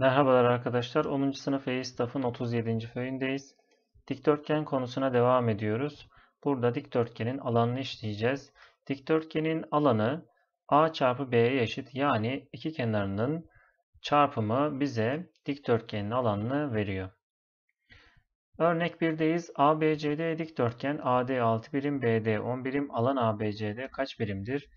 Merhabalar arkadaşlar. 10. sınıf E Staff'ın 37. föyündeyiz. Dikdörtgen konusuna devam ediyoruz. Burada dikdörtgenin alanını işleyeceğiz. Dikdörtgenin alanı A çarpı B'ye eşit yani iki kenarının çarpımı bize dikdörtgenin alanını veriyor. Örnek 1'deyiz. ABCD dikdörtgen AD 6 birim, BD 10 birim. Alan ABCD kaç birimdir?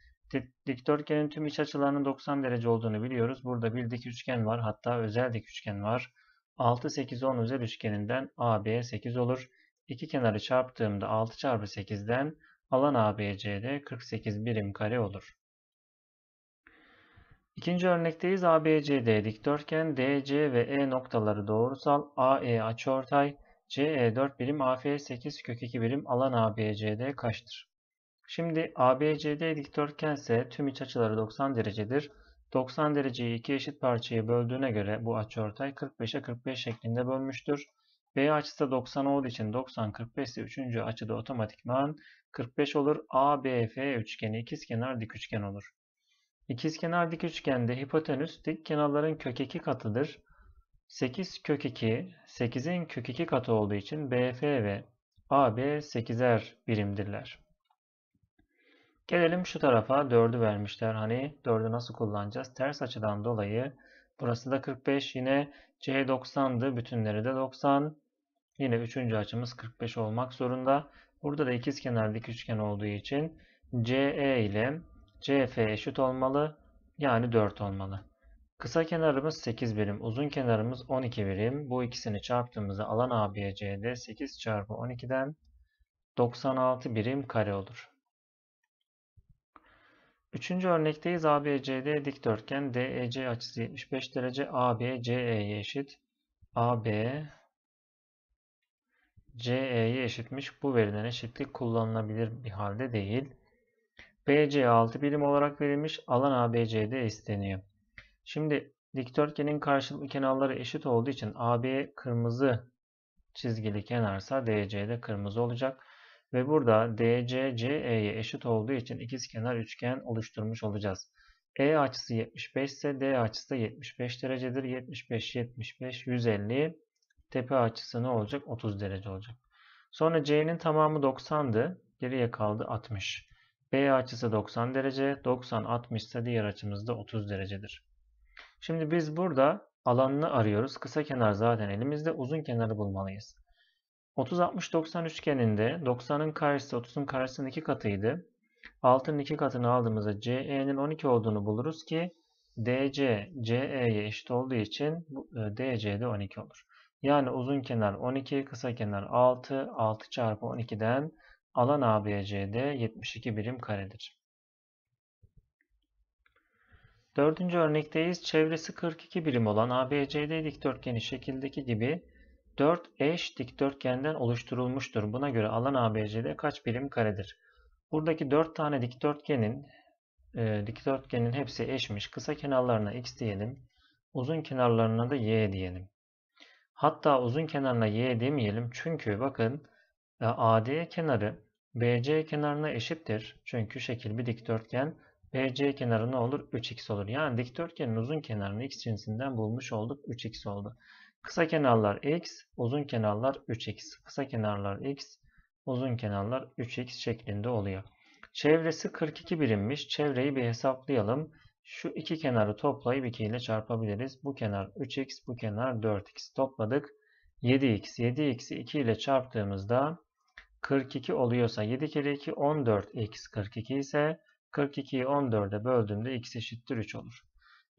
Dikdörtgenin tüm iç açılarının 90 derece olduğunu biliyoruz. Burada bir dik üçgen var. Hatta özel dik üçgen var. 6, 8, 10 özel üçgeninden AB 8 olur. İki kenarı çarptığımda 6 çarpı 8'den alan ABC'de 48 birim kare olur. İkinci örnekteyiz. ABCD dikdörtgen DC ve E noktaları doğrusal. AE açıortay. CE 4 birim, AF 8 kök 2 birim alan ABCD kaçtır? Şimdi ABCD dikdörtgense tüm iç açıları 90 derecedir. 90 dereceyi iki eşit parçaya böldüğüne göre bu açıortay 45'e 45 şeklinde bölmüştür. B açısı da 90 olduğu için 90 45 ise 3. açıda otomatikman 45 olur. ABF üçgeni ikizkenar dik üçgen olur. İkizkenar dik üçgende hipotenüs dik kenarların kök 2 katıdır. 8 kök 2, 8'in kök 2 katı olduğu için BF ve AB 8'er birimdirler. Gelelim şu tarafa 4'ü vermişler. Hani 4'ü nasıl kullanacağız? Ters açıdan dolayı burası da 45 yine C 90'dı. Bütünleri de 90. Yine üçüncü açımız 45 olmak zorunda. Burada da ikiz kenar dik üçgen olduğu için CE ile CF eşit olmalı. Yani 4 olmalı. Kısa kenarımız 8 birim, uzun kenarımız 12 birim. Bu ikisini çarptığımızda alan ABC'de 8 çarpı 12'den 96 birim kare olur. Üçüncü örnekteyiz. ABCD dikdörtgen DEC açısı 75 derece. ABCE'ye eşit. AB CE'ye eşitmiş. Bu verilen eşitlik kullanılabilir bir halde değil. BC 6 birim olarak verilmiş. Alan ABCD isteniyor. Şimdi dikdörtgenin karşılıklı kenarları eşit olduğu için AB kırmızı çizgili kenarsa de kırmızı olacak. Ve burada DCCE'ye eşit olduğu için ikizkenar üçgen oluşturmuş olacağız. E açısı 75 ise D açısı da 75 derecedir. 75, 75, 150. Tepe açısı ne olacak? 30 derece olacak. Sonra C'nin tamamı 90'dı. Geriye kaldı 60. B açısı 90 derece. 90, 60 ise diğer açımız da 30 derecedir. Şimdi biz burada alanını arıyoruz. Kısa kenar zaten elimizde. Uzun kenarı bulmalıyız. 30-60-90 üçgeninde 90'ın karşısı 30'un karşısının 2 katıydı. 6'nın 2 katını aldığımızda CE'nin 12 olduğunu buluruz ki DC CE'ye eşit olduğu için e, DC de 12 olur. Yani uzun kenar 12, kısa kenar 6, 6 çarpı 12'den alan ABC'de 72 birim karedir. Dördüncü örnekteyiz. Çevresi 42 birim olan ABCD dikdörtgeni şekildeki gibi 4 eş dikdörtgenden oluşturulmuştur. Buna göre alan ABCD kaç birim karedir? Buradaki 4 tane dikdörtgenin e, dikdörtgenin hepsi eşmiş. Kısa kenarlarına x diyelim. Uzun kenarlarına da y diyelim. Hatta uzun kenarına y demeyelim. Çünkü bakın e, AD kenarı BC kenarına eşittir. Çünkü şekil bir dikdörtgen. BC kenarı ne olur? 3x olur. Yani dikdörtgenin uzun kenarını x cinsinden bulmuş olduk. 3x oldu. Kısa kenarlar x, uzun kenarlar 3x. Kısa kenarlar x, uzun kenarlar 3x şeklinde oluyor. Çevresi 42 birimmiş. Çevreyi bir hesaplayalım. Şu iki kenarı toplayıp 2 ile çarpabiliriz. Bu kenar 3x, bu kenar 4x. Topladık. 7x. 7x'i 2 ile çarptığımızda 42 oluyorsa 7 kere 2 14x 42 ise 42'yi 14'e böldüğümde x eşittir 3 olur.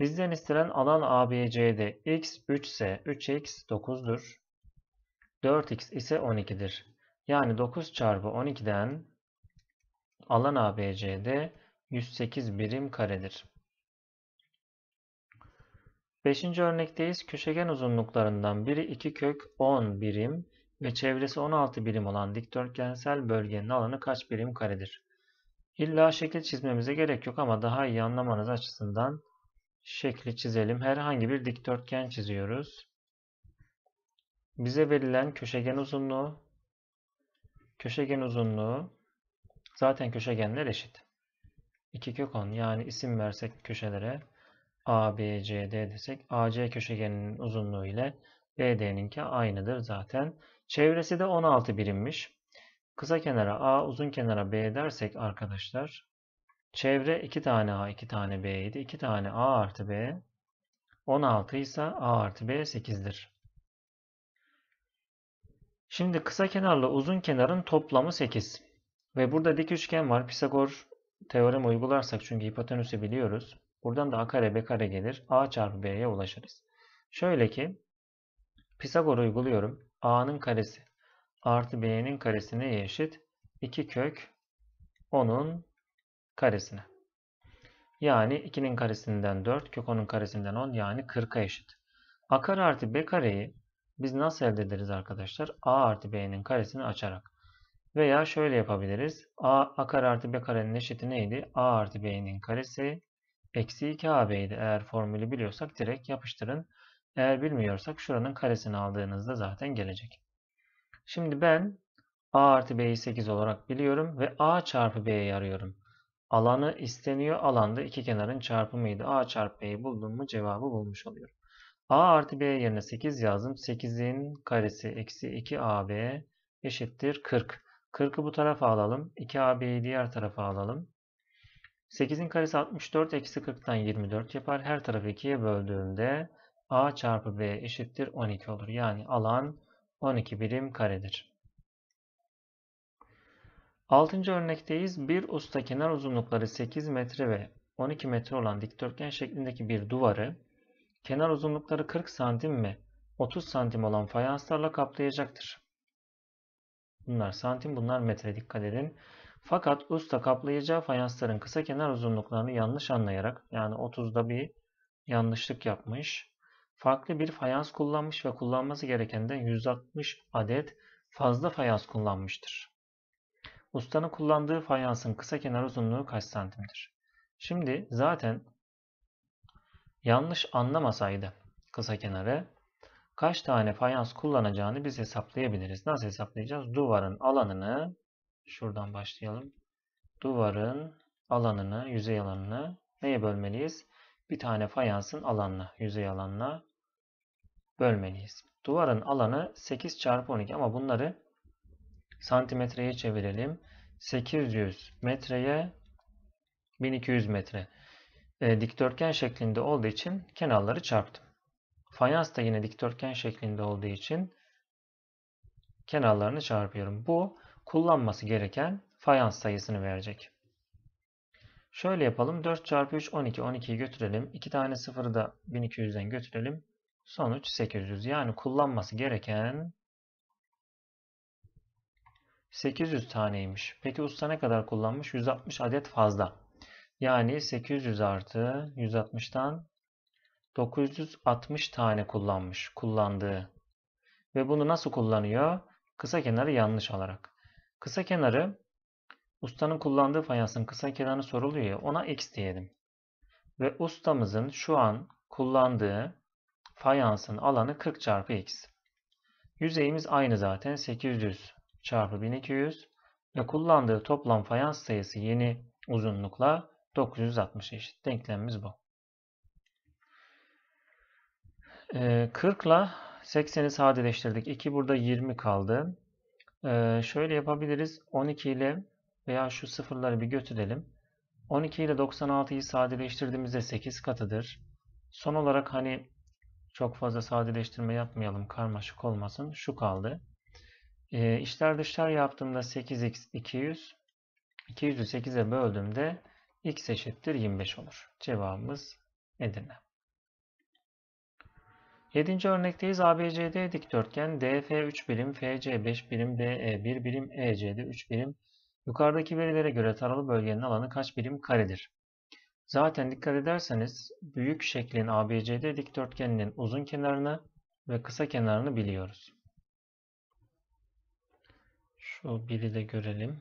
Bizden istenen alan ABCD x 3 ise 3x 9'dur. 4x ise 12'dir. Yani 9 çarpı 12'den alan ABCD 108 birim karedir. Beşinci örnekteyiz. Köşegen uzunluklarından biri 2 kök 10 birim ve çevresi 16 birim olan dikdörtgensel bölgenin alanı kaç birim karedir? İlla şekil çizmemize gerek yok ama daha iyi anlamanız açısından şekli çizelim. Herhangi bir dikdörtgen çiziyoruz. Bize verilen köşegen uzunluğu, köşegen uzunluğu zaten köşegenler eşit. 2 kök 10 yani isim versek köşelere A, B, C, D desek AC köşegeninin uzunluğu ile BD'ninki aynıdır zaten. Çevresi de 16 birimmiş. Kısa kenara A, uzun kenara B dersek arkadaşlar Çevre 2 tane A, 2 tane B idi. 2 tane A artı B 16 ise A artı B 8'dir. Şimdi kısa kenarla uzun kenarın toplamı 8. Ve burada dik üçgen var. Pisagor teoremi uygularsak çünkü hipotenüsü biliyoruz. Buradan da A kare B kare gelir. A çarpı B'ye ulaşırız. Şöyle ki Pisagor uyguluyorum. A'nın karesi artı B'nin karesine eşit? 2 kök 10'un karesine. Yani 2'nin karesinden 4, kök 10'un karesinden 10 yani 40'a eşit. A kare artı B kareyi biz nasıl elde ederiz arkadaşlar? A artı B'nin karesini açarak. Veya şöyle yapabiliriz. A, A kare artı B karenin eşiti neydi? A artı B'nin karesi eksi 2AB'ydi. Eğer formülü biliyorsak direkt yapıştırın. Eğer bilmiyorsak şuranın karesini aldığınızda zaten gelecek. Şimdi ben A artı B'yi 8 olarak biliyorum ve A çarpı B'yi arıyorum. Alanı isteniyor alanda iki kenarın çarpımıydı. A çarpı B'yi buldum mu cevabı bulmuş oluyorum. A artı B yerine 8 yazdım. 8'in karesi eksi 2AB eşittir 40. 40'ı bu tarafa alalım. 2AB'yi diğer tarafa alalım. 8'in karesi 64 eksi 40'tan 24 yapar. Her tarafı 2'ye böldüğümde A çarpı B eşittir 12 olur. Yani alan 12 birim karedir. Altıncı örnekteyiz. Bir usta kenar uzunlukları 8 metre ve 12 metre olan dikdörtgen şeklindeki bir duvarı kenar uzunlukları 40 santim ve 30 santim olan fayanslarla kaplayacaktır. Bunlar santim, bunlar metre dikkat edin. Fakat usta kaplayacağı fayansların kısa kenar uzunluklarını yanlış anlayarak yani 30'da bir yanlışlık yapmış. Farklı bir fayans kullanmış ve kullanması gerekenden 160 adet fazla fayans kullanmıştır. Ustanın kullandığı fayansın kısa kenar uzunluğu kaç santimdir? Şimdi zaten yanlış anlamasaydı kısa kenarı kaç tane fayans kullanacağını biz hesaplayabiliriz. Nasıl hesaplayacağız? Duvarın alanını şuradan başlayalım. Duvarın alanını, yüzey alanını neye bölmeliyiz? Bir tane fayansın alanına, yüzey alanına bölmeliyiz. Duvarın alanı 8 çarpı 12 ama bunları santimetreye çevirelim. 800 metreye 1200 metre. E, dikdörtgen şeklinde olduğu için kenarları çarptım. Fayans da yine dikdörtgen şeklinde olduğu için kenarlarını çarpıyorum. Bu kullanması gereken fayans sayısını verecek. Şöyle yapalım. 4 çarpı 3 12. 12'yi götürelim. 2 tane 0'ı da 1200'den götürelim. Sonuç 800. Yani kullanması gereken 800 taneymiş. Peki usta ne kadar kullanmış? 160 adet fazla. Yani 800 artı 160'tan 960 tane kullanmış. Kullandığı. Ve bunu nasıl kullanıyor? Kısa kenarı yanlış alarak. Kısa kenarı ustanın kullandığı fayansın kısa kenarı soruluyor ya ona x diyelim. Ve ustamızın şu an kullandığı fayansın alanı 40 çarpı x. Yüzeyimiz aynı zaten 800 çarpı 1200 ve kullandığı toplam fayans sayısı yeni uzunlukla 960 eşit. Denklemimiz bu. 40 ile 80'i sadeleştirdik. 2 burada 20 kaldı. Ee, şöyle yapabiliriz. 12 ile veya şu sıfırları bir götürelim. 12 ile 96'yı sadeleştirdiğimizde 8 katıdır. Son olarak hani çok fazla sadeleştirme yapmayalım karmaşık olmasın. Şu kaldı. E, işler dışlar yaptığımda 8x 200. 200'ü 8'e böldüğümde x eşittir 25 olur. Cevabımız Edirne. 7. örnekteyiz. ABCD dikdörtgen DF 3 birim, FC 5 birim, e e DE 1 birim, ECD 3 birim. Yukarıdaki verilere göre taralı bölgenin alanı kaç birim karedir? Zaten dikkat ederseniz büyük şeklin ABCD dikdörtgeninin uzun kenarını ve kısa kenarını biliyoruz. Şu biri de görelim.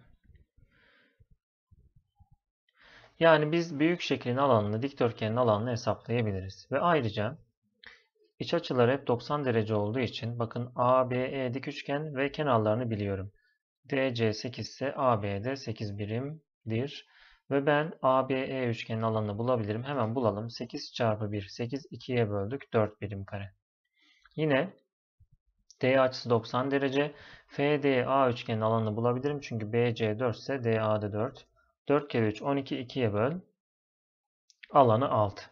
Yani biz büyük şeklin alanını, dikdörtgenin alanını hesaplayabiliriz. Ve ayrıca iç açıları hep 90 derece olduğu için bakın ABE dik üçgen ve kenarlarını biliyorum. DC 8 ise AB'de 8 birimdir. Ve ben ABE üçgenin alanını bulabilirim. Hemen bulalım. 8 çarpı 1, 8 2'ye böldük 4 birim kare. Yine D açısı 90 derece. FDA üçgenin alanını bulabilirim. Çünkü BC 4 ise DA da 4. 4 kere 3 12 2'ye böl. Alanı 6.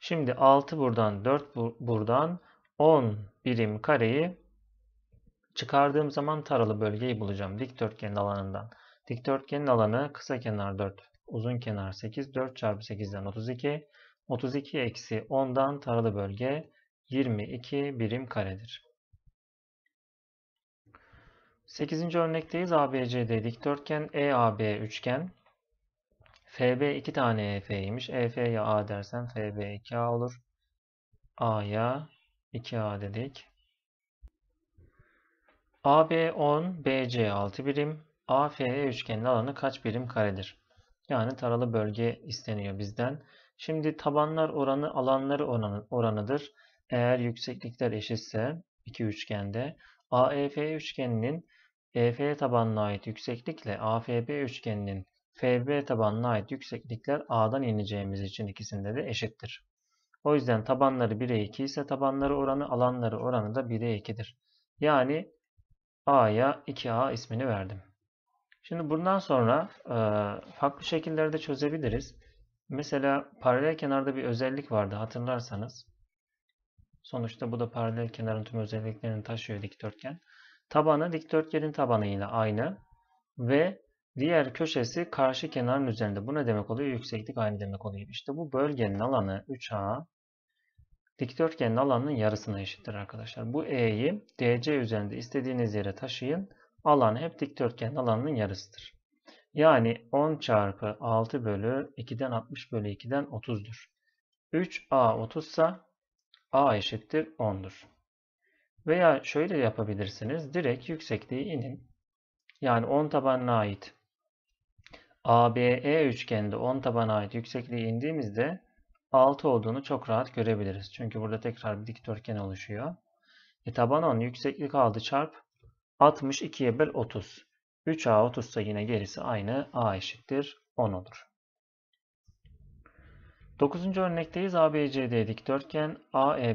Şimdi 6 buradan 4 bu buradan 10 birim kareyi çıkardığım zaman taralı bölgeyi bulacağım. Dikdörtgenin alanından. Dikdörtgenin alanı kısa kenar 4, uzun kenar 8. 4 çarpı 8'den 32. 32 eksi 10'dan taralı bölge 22 birim karedir. 8. örnekteyiz. ABCD dikdörtgen, EAB üçgen. FB iki tane EF'ymiş. EF'ye A dersen FB 2A olur. A'ya 2A dedik. AB 10, BC 6 birim. AFE üçgenin alanı kaç birim karedir? Yani taralı bölge isteniyor bizden. Şimdi tabanlar oranı alanları oranı, oranıdır. Eğer yükseklikler eşitse iki üçgende AEF üçgeninin EF tabanına ait yükseklikle AFB üçgeninin FB tabanına ait yükseklikler A'dan ineceğimiz için ikisinde de eşittir. O yüzden tabanları 1'e 2 ise tabanları oranı alanları oranı da 1'e 2'dir. Yani A'ya 2A ismini verdim. Şimdi bundan sonra e, farklı şekillerde çözebiliriz. Mesela paralel kenarda bir özellik vardı hatırlarsanız. Sonuçta bu da paralel kenarın tüm özelliklerini taşıyor dikdörtgen. Tabanı dikdörtgenin tabanıyla aynı ve diğer köşesi karşı kenarın üzerinde. Bu ne demek oluyor? Yükseklik aynı demek oluyor. İşte bu bölgenin alanı 3A dikdörtgenin alanının yarısına eşittir arkadaşlar. Bu E'yi DC üzerinde istediğiniz yere taşıyın. Alan hep dikdörtgenin alanının yarısıdır. Yani 10 çarpı 6 bölü 2'den 60 bölü 2'den 30'dur. 3A 30 ise A eşittir 10'dur. Veya şöyle yapabilirsiniz. Direkt yüksekliği inin. Yani 10 tabanına ait ABE üçgende 10 tabana ait yüksekliği indiğimizde 6 olduğunu çok rahat görebiliriz. Çünkü burada tekrar bir dikdörtgen oluşuyor. E, taban 10 yükseklik aldı çarp 60 2'ye böl 30. 3A 30 ise yine gerisi aynı A eşittir 10 olur. 9. örnekteyiz. ABCD dikdörtgen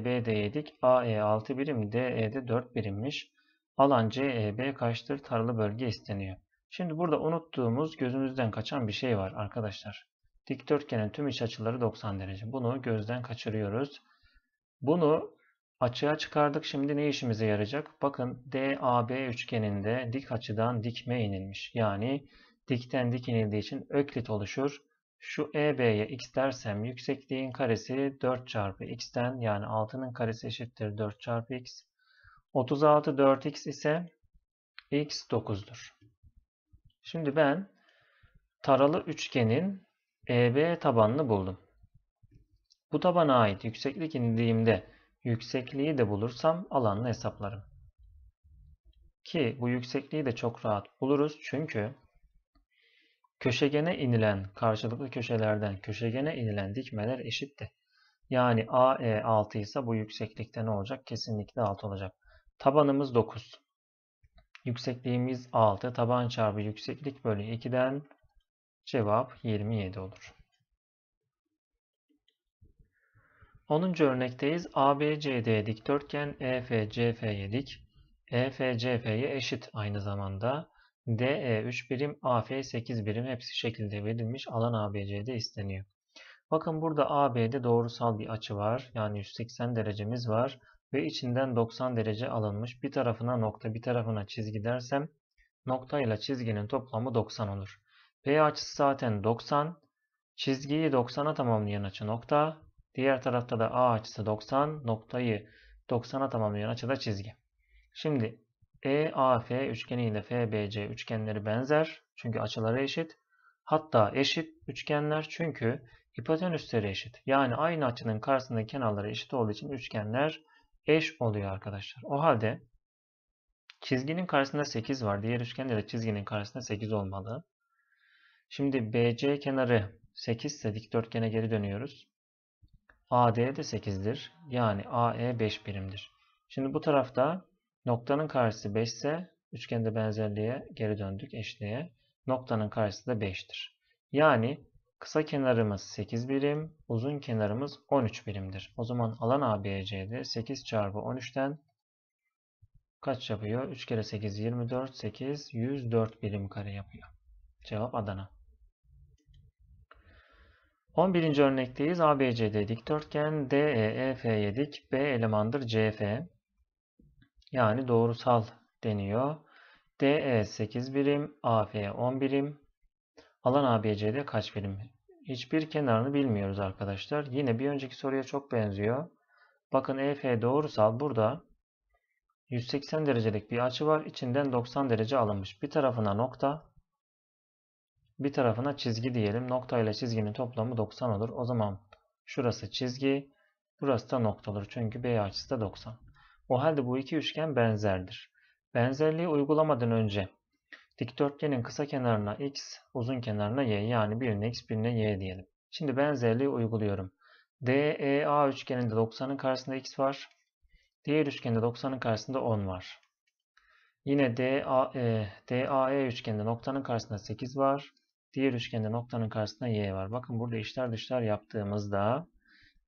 e, dik. AE 6 birim, DE'de 4 birimmiş. Alan CEB kaçtır? Taralı bölge isteniyor. Şimdi burada unuttuğumuz gözümüzden kaçan bir şey var arkadaşlar. Dikdörtgenin tüm iç açıları 90 derece. Bunu gözden kaçırıyoruz. Bunu açığa çıkardık. Şimdi ne işimize yarayacak? Bakın DAB üçgeninde dik açıdan dikme inilmiş. Yani dikten dik inildiği için öklit oluşur. Şu EB'ye x dersem yüksekliğin karesi 4 çarpı x'ten yani 6'nın karesi eşittir 4 çarpı x. 36 4x ise x 9'dur. Şimdi ben taralı üçgenin EB tabanını buldum. Bu tabana ait yükseklik indiğimde yüksekliği de bulursam alanını hesaplarım. Ki bu yüksekliği de çok rahat buluruz çünkü Köşegene inilen karşılıklı köşelerden köşegene inilen dikmeler eşitti. Yani AE 6 ise bu yükseklikte ne olacak? Kesinlikle 6 olacak. Tabanımız 9. Yüksekliğimiz 6. Taban çarpı yükseklik bölü 2'den cevap 27 olur. 10. örnekteyiz. ABCD dikdörtgen EFCF'ye dik. EFCF'ye eşit aynı zamanda. DE 3 birim, AF 8 birim hepsi şekilde verilmiş alan ABC'de isteniyor. Bakın burada AB'de doğrusal bir açı var. Yani 180 derecemiz var ve içinden 90 derece alınmış. Bir tarafına nokta, bir tarafına çizgi dersem nokta ile çizginin toplamı 90 olur. P açısı zaten 90. Çizgiyi 90'a tamamlayan açı nokta. Diğer tarafta da A açısı 90. Noktayı 90'a tamamlayan açı da çizgi. Şimdi EAF üçgeni ile FBC üçgenleri benzer çünkü açıları eşit. Hatta eşit üçgenler çünkü hipotenüsleri eşit. Yani aynı açının karşısındaki kenarları eşit olduğu için üçgenler eş oluyor arkadaşlar. O halde çizginin karşısında 8 var. Diğer üçgende de çizginin karşısında 8 olmalı. Şimdi BC kenarı 8 ise dikdörtgene geri dönüyoruz. AD de 8'dir. Yani AE 5 birimdir. Şimdi bu tarafta Noktanın karşısı 5 ise üçgende benzerliğe geri döndük eşliğe. Noktanın karşısı da 5'tir. Yani kısa kenarımız 8 birim, uzun kenarımız 13 birimdir. O zaman alan ABC'de 8 çarpı 13'ten kaç yapıyor? 3 kere 8 24, 8 104 birim kare yapıyor. Cevap Adana. 11. örnekteyiz. ABC'de dikdörtgen, DEEF yedik. B elemandır CF yani doğrusal deniyor. DE 8 birim, AF 10 birim. Alan ABCD kaç birim? Hiçbir kenarını bilmiyoruz arkadaşlar. Yine bir önceki soruya çok benziyor. Bakın EF doğrusal burada 180 derecelik bir açı var. İçinden 90 derece alınmış. Bir tarafına nokta, bir tarafına çizgi diyelim. Nokta ile çizginin toplamı 90 olur. O zaman şurası çizgi, burası da nokta olur. Çünkü B açısı da 90. O halde bu iki üçgen benzerdir. Benzerliği uygulamadan önce dikdörtgenin kısa kenarına x, uzun kenarına y yani birine x birine y diyelim. Şimdi benzerliği uyguluyorum. DEA üçgeninde 90'ın karşısında x var. Diğer üçgende 90'ın karşısında 10 var. Yine DAE, DAE üçgeninde noktanın karşısında 8 var. Diğer üçgende noktanın karşısında y var. Bakın burada işler dışlar yaptığımızda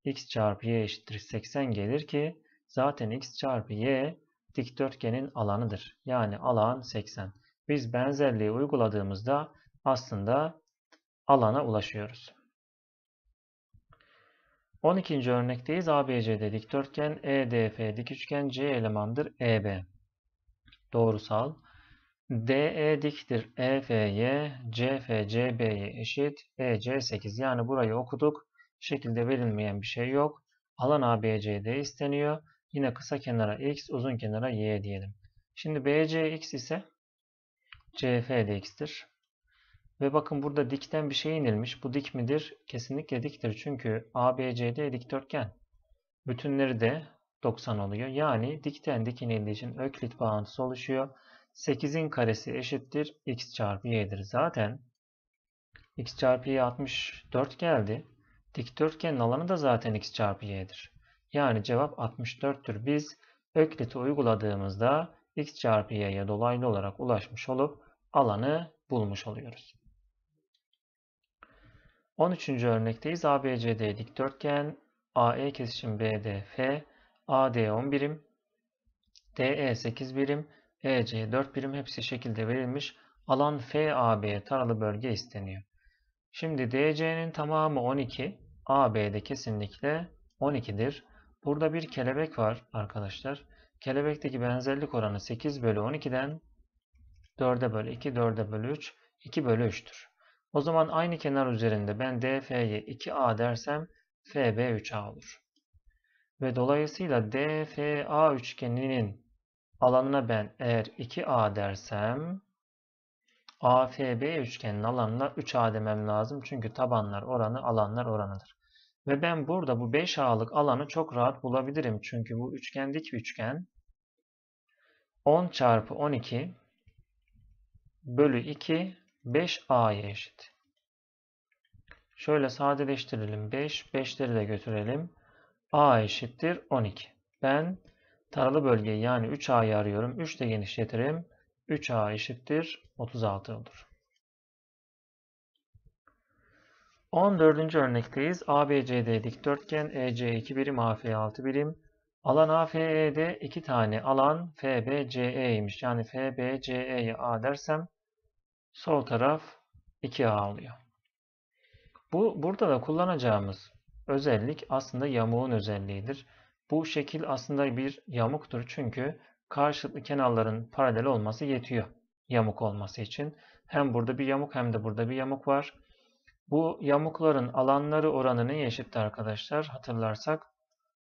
x çarpı y eşittir 80 gelir ki Zaten x çarpı y dikdörtgenin alanıdır. Yani alan 80. Biz benzerliği uyguladığımızda aslında alana ulaşıyoruz. 12. örnekteyiz. ABCD dikdörtgen, EDF dik üçgen, C elemandır EB. Doğrusal. DE diktir EFY, CFCB'ye eşit, EC 8. Yani burayı okuduk. Şekilde verilmeyen bir şey yok. Alan ABCD isteniyor. Yine kısa kenara x, uzun kenara y diyelim. Şimdi BC x ise CF de x'tir. Ve bakın burada dikten bir şey inilmiş. Bu dik midir? Kesinlikle diktir. Çünkü ABCD dikdörtgen. Bütünleri de 90 oluyor. Yani dikten dik inildiği için öklit bağıntısı oluşuyor. 8'in karesi eşittir x çarpı y'dir. Zaten x çarpı y 64 geldi. Dikdörtgenin alanı da zaten x çarpı y'dir. Yani cevap 64'tür. Biz Öklit'i uyguladığımızda x çarpı y'ye dolaylı olarak ulaşmış olup alanı bulmuş oluyoruz. 13. örnekteyiz. ABCD dikdörtgen, AE kesişim BDF, AD 11 birim, DE 8 birim, EC 4 birim hepsi şekilde verilmiş. Alan FAB taralı bölge isteniyor. Şimdi DC'nin tamamı 12, AB'de kesinlikle 12'dir. Burada bir kelebek var arkadaşlar. Kelebekteki benzerlik oranı 8 bölü 12'den 4'e bölü 2, 4'e bölü 3, 2 bölü 3'tür. O zaman aynı kenar üzerinde ben DF'ye 2A dersem FB 3A olur. Ve dolayısıyla DFA üçgeninin alanına ben eğer 2A dersem AFB üçgeninin alanına 3A demem lazım. Çünkü tabanlar oranı alanlar oranıdır. Ve ben burada bu 5 A'lık alanı çok rahat bulabilirim. Çünkü bu üçgen dik bir üçgen. 10 çarpı 12 bölü 2 5A'ya eşit. Şöyle sadeleştirelim. 5, 5'leri de götürelim. A eşittir 12. Ben taralı bölgeyi yani 3A'yı arıyorum. 3 de genişletirim. 3A eşittir 36 olur. 14. örnekteyiz. ABCD dikdörtgen EC 2 birim AF 6 birim. Alan AFE'de 2 tane alan FBCE'ymiş. Yani FBCE'yi A dersem sol taraf 2A alıyor. Bu burada da kullanacağımız özellik aslında yamuğun özelliğidir. Bu şekil aslında bir yamuktur çünkü karşılıklı kenarların paralel olması yetiyor yamuk olması için. Hem burada bir yamuk hem de burada bir yamuk var. Bu yamukların alanları oranı neye eşitti arkadaşlar? Hatırlarsak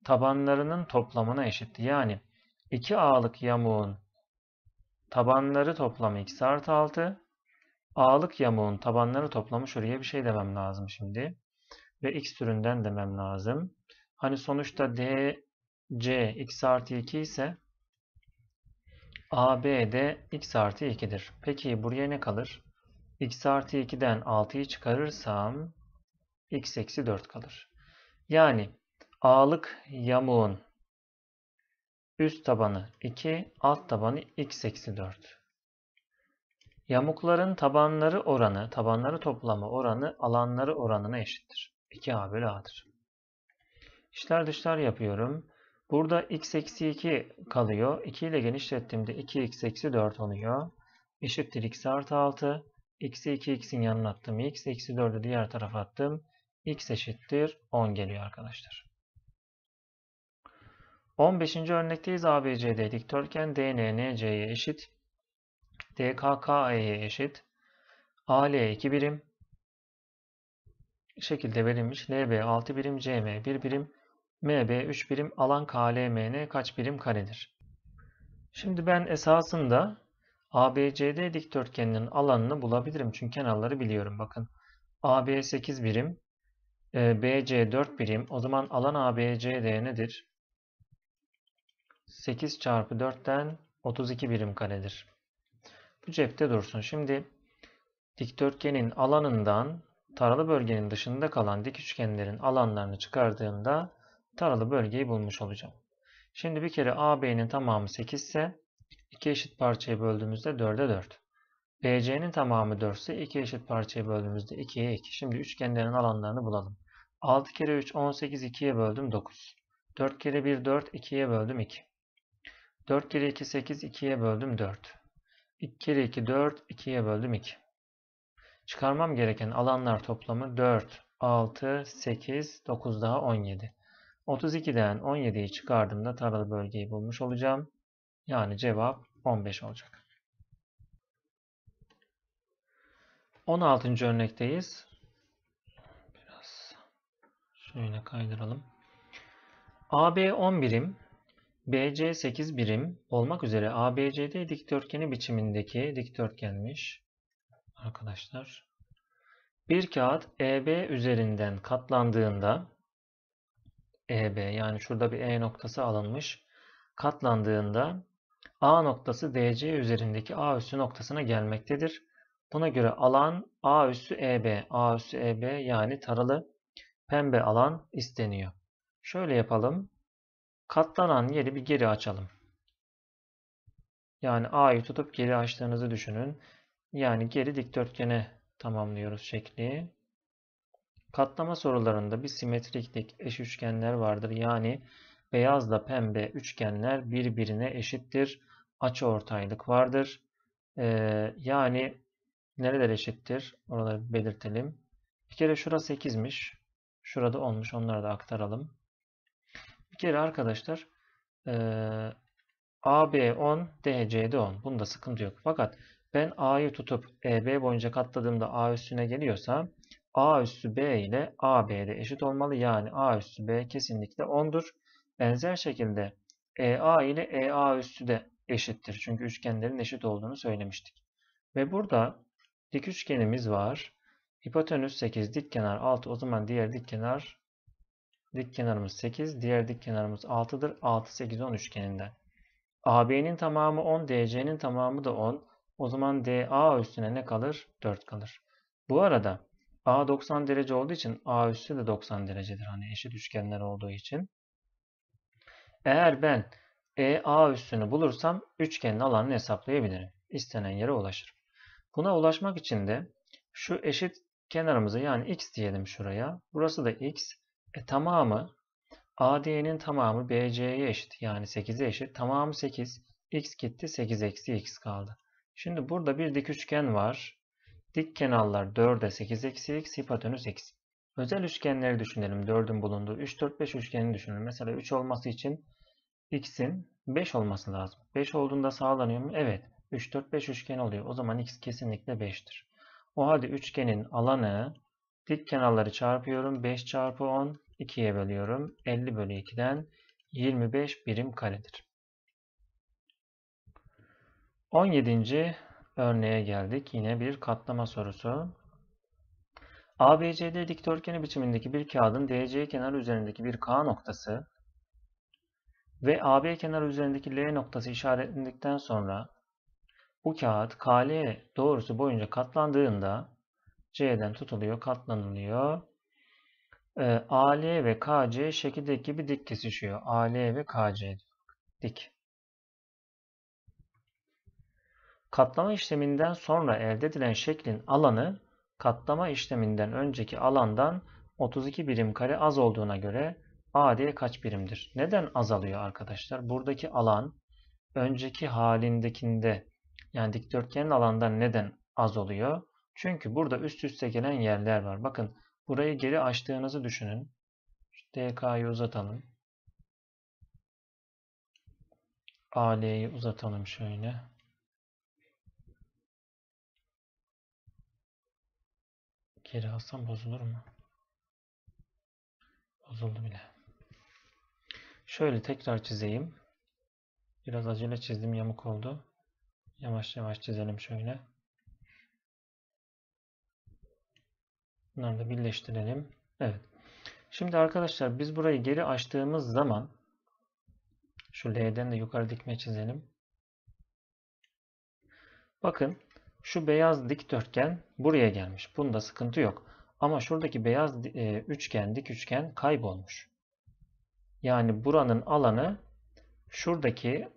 tabanlarının toplamına eşitti. Yani 2 A'lık yamuğun tabanları toplamı x artı 6. A'lık yamuğun tabanları toplamı şuraya bir şey demem lazım şimdi. Ve x türünden demem lazım. Hani sonuçta D, C x artı 2 ise A, B de x artı 2'dir. Peki buraya ne kalır? x artı 2'den 6'yı çıkarırsam x eksi 4 kalır. Yani A'lık yamuğun üst tabanı 2, alt tabanı x eksi 4. Yamukların tabanları oranı, tabanları toplamı oranı alanları oranına eşittir. 2a bölü a'dır. İşler dışlar yapıyorum. Burada x eksi 2 kalıyor. 2 ile genişlettiğimde 2x eksi 4 oluyor. Eşittir x artı 6. X'i 2x'in yanına attım. X eksi 4'ü diğer tarafa attım. X eşittir 10 geliyor arkadaşlar. 15. örnekteyiz. ABCD dikdörtgen DNNC'ye eşit. DKKE'ye eşit. AL 2 birim. Şekilde verilmiş. LB 6 birim. CM 1 birim. MB 3 birim. Alan KLMN kaç birim karedir? Şimdi ben esasında ABCD dikdörtgeninin alanını bulabilirim. Çünkü kenarları biliyorum. Bakın AB 8 birim, e, BC 4 birim. O zaman alan ABCD nedir? 8 çarpı 4'ten 32 birim karedir. Bu cepte dursun. Şimdi dikdörtgenin alanından taralı bölgenin dışında kalan dik üçgenlerin alanlarını çıkardığımda taralı bölgeyi bulmuş olacağım. Şimdi bir kere AB'nin tamamı 8 ise 2 eşit parçaya böldüğümüzde 4'e 4. BC'nin tamamı 4 ise 2 eşit parçaya böldüğümüzde 2'ye 2. Şimdi üçgenlerin alanlarını bulalım. 6 kere 3 18 2'ye böldüm 9. 4 kere 1 4 2'ye böldüm 2. 4 kere 2 8 2'ye böldüm 4. 2 kere 2 4 2'ye böldüm 2. Çıkarmam gereken alanlar toplamı 4, 6, 8, 9 daha 17. 32'den 17'yi çıkardığımda taralı bölgeyi bulmuş olacağım. Yani cevap 15 olacak. 16. örnekteyiz. Biraz şöyle kaydıralım. AB 10 birim, BC 8 birim olmak üzere ABCD dikdörtgeni biçimindeki dikdörtgenmiş. Arkadaşlar. Bir kağıt EB üzerinden katlandığında EB yani şurada bir E noktası alınmış. Katlandığında A noktası DC üzerindeki A üssü noktasına gelmektedir. Buna göre alan A üssü EB, A üssü EB yani taralı pembe alan isteniyor. Şöyle yapalım. Katlanan yeri bir geri açalım. Yani A'yı tutup geri açtığınızı düşünün. Yani geri dikdörtgene tamamlıyoruz şekli. Katlama sorularında bir simetriklik, eş üçgenler vardır. Yani Beyazla pembe üçgenler birbirine eşittir. Açı ortaylık vardır. Ee, yani nereler eşittir? Oraları belirtelim. Bir kere şurası 8'miş. Şurada olmuş, Onları da aktaralım. Bir kere arkadaşlar e, AB 10, DC'de 10. Bunda sıkıntı yok. Fakat ben A'yı tutup EB boyunca katladığımda A üstüne geliyorsa A üstü B ile AB'de eşit olmalı. Yani A üstü B kesinlikle 10'dur. Benzer şekilde EA ile EA üstü de eşittir. Çünkü üçgenlerin eşit olduğunu söylemiştik. Ve burada dik üçgenimiz var. Hipotenüs 8, dik kenar 6. O zaman diğer dik kenar dik kenarımız 8, diğer dik kenarımız 6'dır. 6 8 10 üçgeninden. AB'nin tamamı 10, DC'nin tamamı da 10. O zaman DA üstüne ne kalır? 4 kalır. Bu arada A 90 derece olduğu için A üstü de 90 derecedir. Hani eşit üçgenler olduğu için. Eğer ben EA üstünü bulursam üçgenin alanını hesaplayabilirim. İstenen yere ulaşırım. Buna ulaşmak için de şu eşit kenarımızı yani x diyelim şuraya. Burası da x. E tamamı AD'nin tamamı BC'ye eşit yani 8'e eşit. Tamamı 8. x gitti 8 eksi x kaldı. Şimdi burada bir dik üçgen var. Dik kenarlar 4'e 8 eksi x hipotenüs x. Özel üçgenleri düşünelim. 4'ün bulunduğu 3 4 5 üçgenini düşünelim. Mesela 3 olması için x'in 5 olması lazım. 5 olduğunda sağlanıyor mu? Evet. 3, 4, 5 üçgen oluyor. O zaman x kesinlikle 5'tir. O halde üçgenin alanı dik kenarları çarpıyorum. 5 çarpı 10 2'ye bölüyorum. 50 bölü 2'den 25 birim karedir. 17. örneğe geldik. Yine bir katlama sorusu. ABCD dikdörtgeni biçimindeki bir kağıdın DC kenarı üzerindeki bir K noktası ve AB kenarı üzerindeki L noktası işaretlendikten sonra bu kağıt KL doğrusu boyunca katlandığında C'den tutuluyor, katlanılıyor. E, ee, AL ve KC şekildeki gibi dik kesişiyor. AL ve KC dik. Katlama işleminden sonra elde edilen şeklin alanı katlama işleminden önceki alandan 32 birim kare az olduğuna göre A diye kaç birimdir? Neden azalıyor arkadaşlar? Buradaki alan önceki halindekinde yani dikdörtgenin alandan neden az oluyor? Çünkü burada üst üste gelen yerler var. Bakın burayı geri açtığınızı düşünün. DK'yı uzatalım. AL'yi uzatalım şöyle. Geri alsam bozulur mu? Bozuldu bile. Şöyle tekrar çizeyim. Biraz acele çizdim yamuk oldu. Yavaş yavaş çizelim şöyle. Bunları da birleştirelim. Evet. Şimdi arkadaşlar biz burayı geri açtığımız zaman şu L'den de yukarı dikme çizelim. Bakın şu beyaz dikdörtgen buraya gelmiş. Bunda sıkıntı yok. Ama şuradaki beyaz e, üçgen, dik üçgen kaybolmuş. Yani buranın alanı şuradaki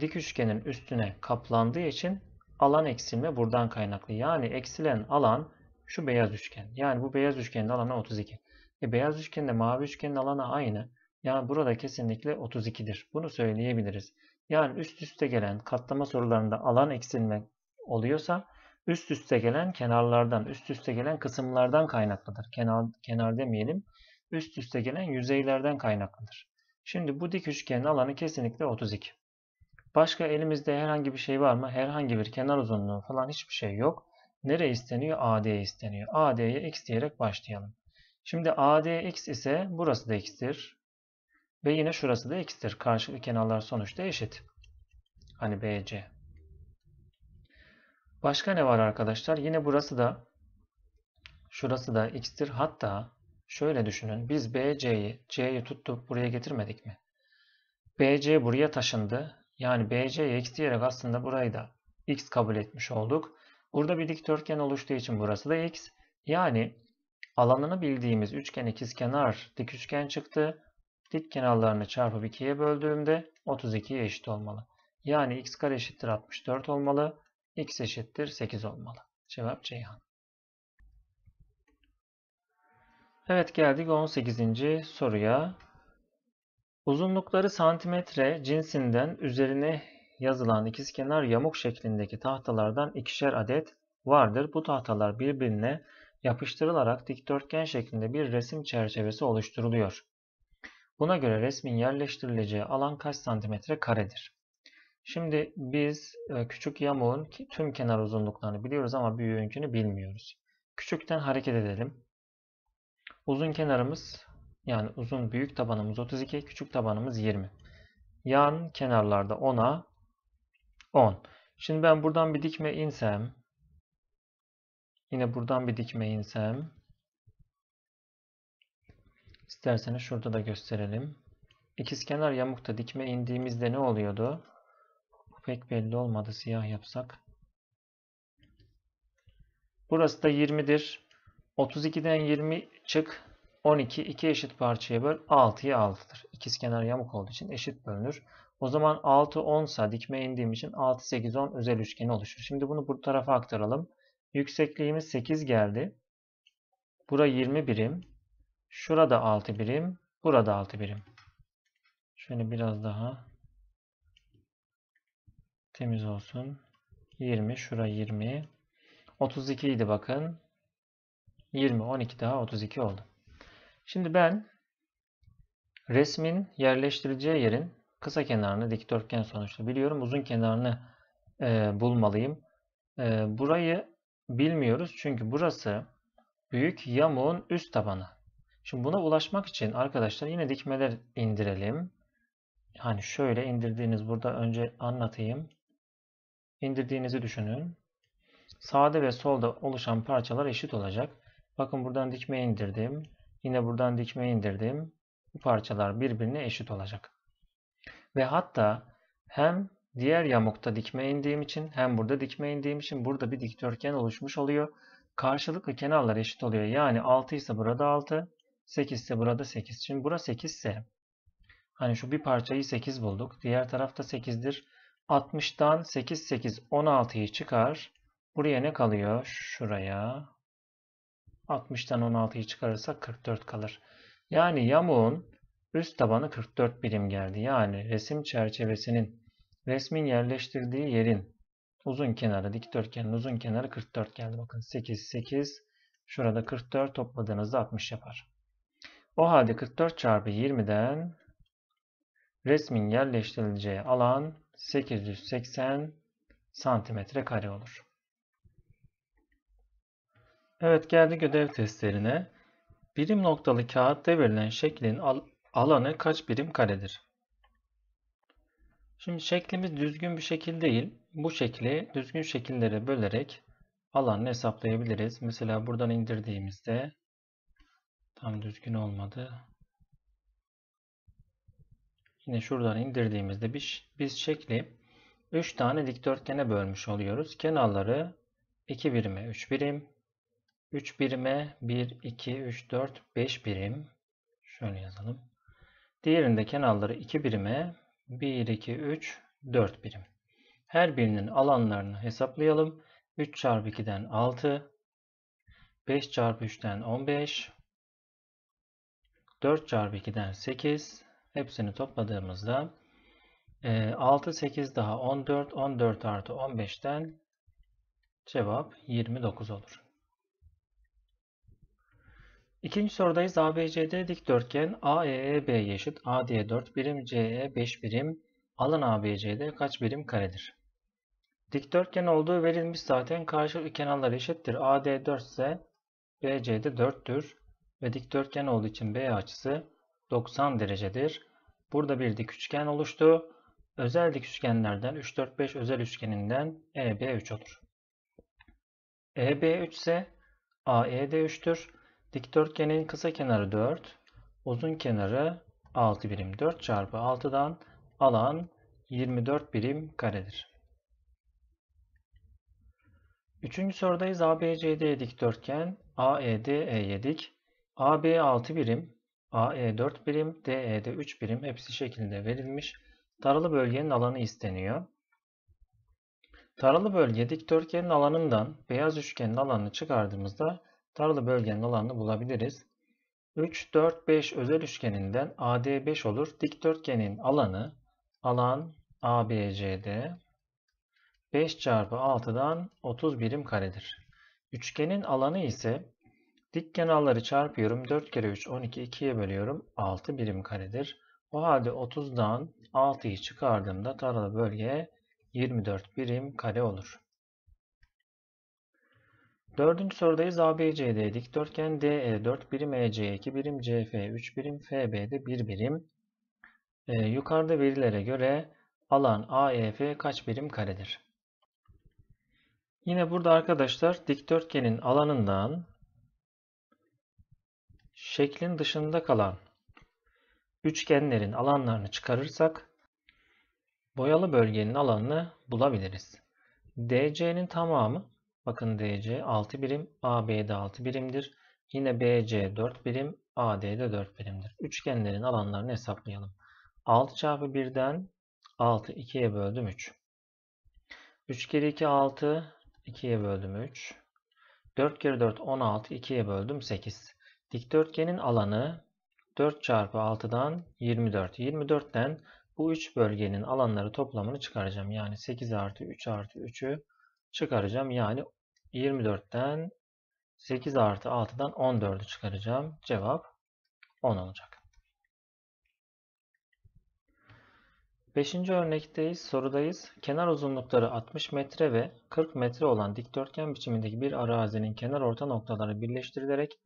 dik üçgenin üstüne kaplandığı için alan eksilme buradan kaynaklı. Yani eksilen alan şu beyaz üçgen. Yani bu beyaz üçgenin alanı 32. E beyaz üçgenle mavi üçgenin alanı aynı. Yani burada kesinlikle 32'dir. Bunu söyleyebiliriz. Yani üst üste gelen katlama sorularında alan eksilme oluyorsa üst üste gelen kenarlardan, üst üste gelen kısımlardan kaynaklıdır. Kenar, kenar demeyelim. Üst üste gelen yüzeylerden kaynaklıdır. Şimdi bu dik üçgenin alanı kesinlikle 32. Başka elimizde herhangi bir şey var mı? Herhangi bir kenar uzunluğu falan hiçbir şey yok. Nereye isteniyor? AD'ye isteniyor. AD'ye x diyerek başlayalım. Şimdi AD x ise burası da x'tir. Ve yine şurası da x'tir. Karşılıklı kenarlar sonuçta eşit. Hani BC. Başka ne var arkadaşlar? Yine burası da şurası da x'tir. Hatta Şöyle düşünün. Biz BC'yi, C'yi tuttuk buraya getirmedik mi? BC buraya taşındı. Yani BC'yi x diyerek aslında burayı da x kabul etmiş olduk. Burada bir dikdörtgen oluştuğu için burası da x. Yani alanını bildiğimiz üçgen ikizkenar dik üçgen çıktı. Dik kenarlarını çarpıp 2'ye böldüğümde 32'ye eşit olmalı. Yani x kare eşittir 64 olmalı. x eşittir 8 olmalı. Cevap Ceyhan. Evet geldik 18. soruya. Uzunlukları santimetre cinsinden üzerine yazılan ikizkenar yamuk şeklindeki tahtalardan ikişer adet vardır. Bu tahtalar birbirine yapıştırılarak dikdörtgen şeklinde bir resim çerçevesi oluşturuluyor. Buna göre resmin yerleştirileceği alan kaç santimetre karedir? Şimdi biz e, küçük yamuğun tüm kenar uzunluklarını biliyoruz ama büyüğünkünü bilmiyoruz. Küçükten hareket edelim. Uzun kenarımız yani uzun büyük tabanımız 32, küçük tabanımız 20. Yan kenarlarda 10'a 10. Şimdi ben buradan bir dikme insem, yine buradan bir dikme insem, isterseniz şurada da gösterelim. İkizkenar yamukta dikme indiğimizde ne oluyordu? Pek belli olmadı siyah yapsak. Burası da 20'dir. 32'den 20 çık. 12 2 eşit parçaya böl. 6'ya 6'dır. kenar yamuk olduğu için eşit bölünür. O zaman 6 10 sa dikme indiğim için 6 8 10 özel üçgeni oluşur. Şimdi bunu bu tarafa aktaralım. Yüksekliğimiz 8 geldi. Bura 20 birim. Şurada 6 birim. Burada 6 birim. Şöyle biraz daha temiz olsun. 20. Şura 20. 32 idi bakın. 20, 12 daha 32 oldu. Şimdi ben resmin yerleştireceği yerin kısa kenarını dikdörtgen sonuçta biliyorum. Uzun kenarını e, bulmalıyım. E, burayı bilmiyoruz çünkü burası büyük yamuğun üst tabanı. Şimdi buna ulaşmak için arkadaşlar yine dikmeler indirelim. Hani şöyle indirdiğiniz burada önce anlatayım. İndirdiğinizi düşünün. Sağda ve solda oluşan parçalar eşit olacak. Bakın buradan dikme indirdim. Yine buradan dikme indirdim. Bu parçalar birbirine eşit olacak. Ve hatta hem diğer yamukta dikme indiğim için hem burada dikme indiğim için burada bir dikdörtgen oluşmuş oluyor. Karşılıklı kenarlar eşit oluyor. Yani 6 ise burada 6, 8 ise burada 8. Şimdi bura 8 ise hani şu bir parçayı 8 bulduk. Diğer tarafta 8'dir. 60'tan 8 8 16'yı çıkar. Buraya ne kalıyor? Şuraya 60'tan 16'yı çıkarırsak 44 kalır. Yani yamuğun üst tabanı 44 birim geldi. Yani resim çerçevesinin resmin yerleştirdiği yerin uzun kenarı dikdörtgenin uzun kenarı 44 geldi. Bakın 8 8 şurada 44 topladığınızda 60 yapar. O halde 44 çarpı 20'den resmin yerleştirileceği alan 880 santimetre kare olur. Evet geldik ödev testlerine. Birim noktalı kağıtta verilen şeklin al alanı kaç birim karedir? Şimdi şeklimiz düzgün bir şekil değil. Bu şekli düzgün şekillere bölerek alanını hesaplayabiliriz. Mesela buradan indirdiğimizde tam düzgün olmadı. Yine şuradan indirdiğimizde biz, biz şekli 3 tane dikdörtgene bölmüş oluyoruz. Kenarları 2 birime 3 birim, 3 birime 1, 2, 3, 4, 5 birim. Şöyle yazalım. Diğerinde kenarları 2 birime 1, 2, 3, 4 birim. Her birinin alanlarını hesaplayalım. 3 çarpı 2'den 6, 5 çarpı 3'ten 15, 4 çarpı 2'den 8. Hepsini topladığımızda 6, e, 8 daha 14, 14 artı 15'ten cevap 29 olur. İkinci sorudayız. ABCD dikdörtgen AEEB'ye e, eşit AD 4 birim CE 5 birim alan ABCD kaç birim karedir? Dikdörtgen olduğu verilmiş zaten karşılıklı kenarlar eşittir. AD 4 ise BCD 4'tür ve dikdörtgen olduğu için B açısı 90 derecedir. Burada bir dik üçgen oluştu. Özel dik üçgenlerden 3 4 5 özel üçgeninden EB3 olur. EB3 ise AED3'tür Dikdörtgenin kısa kenarı 4, uzun kenarı 6 birim. 4 çarpı 6'dan alan 24 birim karedir. Üçüncü sorudayız. ABCD dikdörtgen, AED e dik. AB 6 birim, AE 4 birim, DE de 3 birim hepsi şekilde verilmiş. Taralı bölgenin alanı isteniyor. Taralı bölge dikdörtgenin alanından beyaz üçgenin alanını çıkardığımızda Tarla bölgenin alanını bulabiliriz. 3, 4, 5 özel üçgeninden AD5 olur. Dikdörtgenin alanı alan ABCD 5 çarpı 6'dan 30 birim karedir. Üçgenin alanı ise dik kenarları çarpıyorum. 4 kere 3 12 2'ye bölüyorum. 6 birim karedir. O halde 30'dan 6'yı çıkardığımda taralı bölge 24 birim kare olur. Dördüncü sorudayız. ABCD'dik. dikdörtgen. E, e, DE 4 birim EC2 birim CF 3 birim FB'de 1 birim. Ee, yukarıda verilere göre alan AEF kaç birim karedir? Yine burada arkadaşlar dikdörtgenin alanından şeklin dışında kalan üçgenlerin alanlarını çıkarırsak boyalı bölgenin alanını bulabiliriz. DC'nin tamamı Bakın DC 6 birim, AB'de 6 birimdir. Yine BC 4 birim, AD'de 4 birimdir. Üçgenlerin alanlarını hesaplayalım. 6 çarpı 1'den 6 2'ye böldüm 3. 3 kere 2 6 2'ye böldüm 3. 4 kere 4 16 2'ye böldüm 8. Dikdörtgenin alanı 4 çarpı 6'dan 24. 24'ten bu 3 bölgenin alanları toplamını çıkaracağım. Yani 8 artı 3 artı 3'ü çıkaracağım. Yani 24'ten 8 artı 6'dan 14'ü çıkaracağım. Cevap 10 olacak. Beşinci örnekteyiz, sorudayız. Kenar uzunlukları 60 metre ve 40 metre olan dikdörtgen biçimindeki bir arazinin kenar orta noktaları birleştirilerek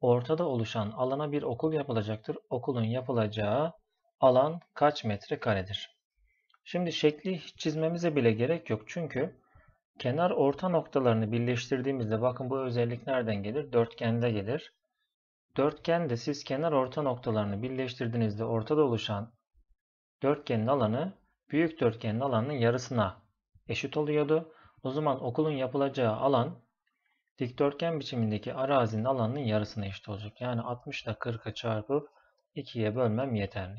ortada oluşan alana bir okul yapılacaktır. Okulun yapılacağı alan kaç metre karedir? Şimdi şekli çizmemize bile gerek yok çünkü Kenar orta noktalarını birleştirdiğimizde bakın bu özellik nereden gelir? Dörtgende gelir. Dörtgende siz kenar orta noktalarını birleştirdiğinizde ortada oluşan dörtgenin alanı büyük dörtgenin alanının yarısına eşit oluyordu. O zaman okulun yapılacağı alan dikdörtgen biçimindeki arazinin alanının yarısına eşit olacak. Yani 60 ile 40'ı çarpıp 2'ye bölmem yeterli.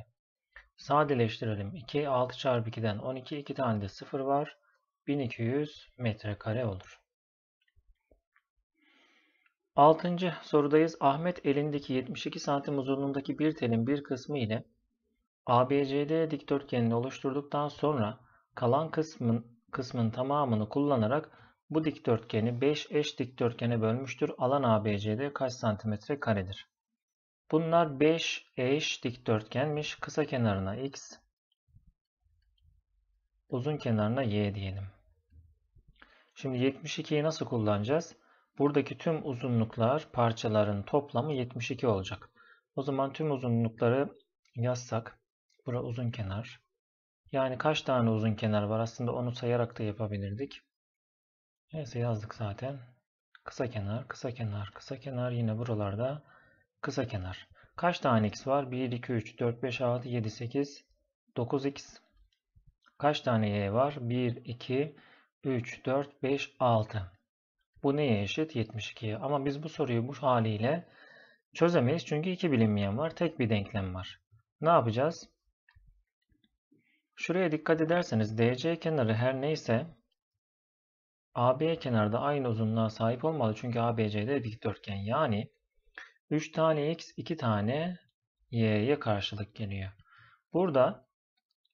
Sadeleştirelim. 2 6 çarpı 2'den 12, 2 tane de 0 var. 1200 metrekare olur. Altıncı sorudayız. Ahmet elindeki 72 santim uzunluğundaki bir telin bir kısmı ile ABCD dikdörtgenini oluşturduktan sonra kalan kısmın, kısmın tamamını kullanarak bu dikdörtgeni 5 eş dikdörtgene bölmüştür. Alan ABCD kaç santimetre karedir? Bunlar 5 eş dikdörtgenmiş. Kısa kenarına x, uzun kenarına y diyelim. Şimdi 72'yi nasıl kullanacağız? Buradaki tüm uzunluklar parçaların toplamı 72 olacak. O zaman tüm uzunlukları yazsak. Bura uzun kenar. Yani kaç tane uzun kenar var? Aslında onu sayarak da yapabilirdik. Neyse yazdık zaten. Kısa kenar, kısa kenar, kısa kenar. Yine buralarda kısa kenar. Kaç tane x var? 1, 2, 3, 4, 5, 6, 7, 8, 9x. Kaç tane y var? 1, 2, 3. 3, 4, 5, 6. Bu neye eşit? 72? Ama biz bu soruyu bu haliyle çözemeyiz. Çünkü iki bilinmeyen var. Tek bir denklem var. Ne yapacağız? Şuraya dikkat ederseniz DC kenarı her neyse AB da aynı uzunluğa sahip olmalı. Çünkü ABC'de dikdörtgen. Yani 3 tane X 2 tane Y'ye karşılık geliyor. Burada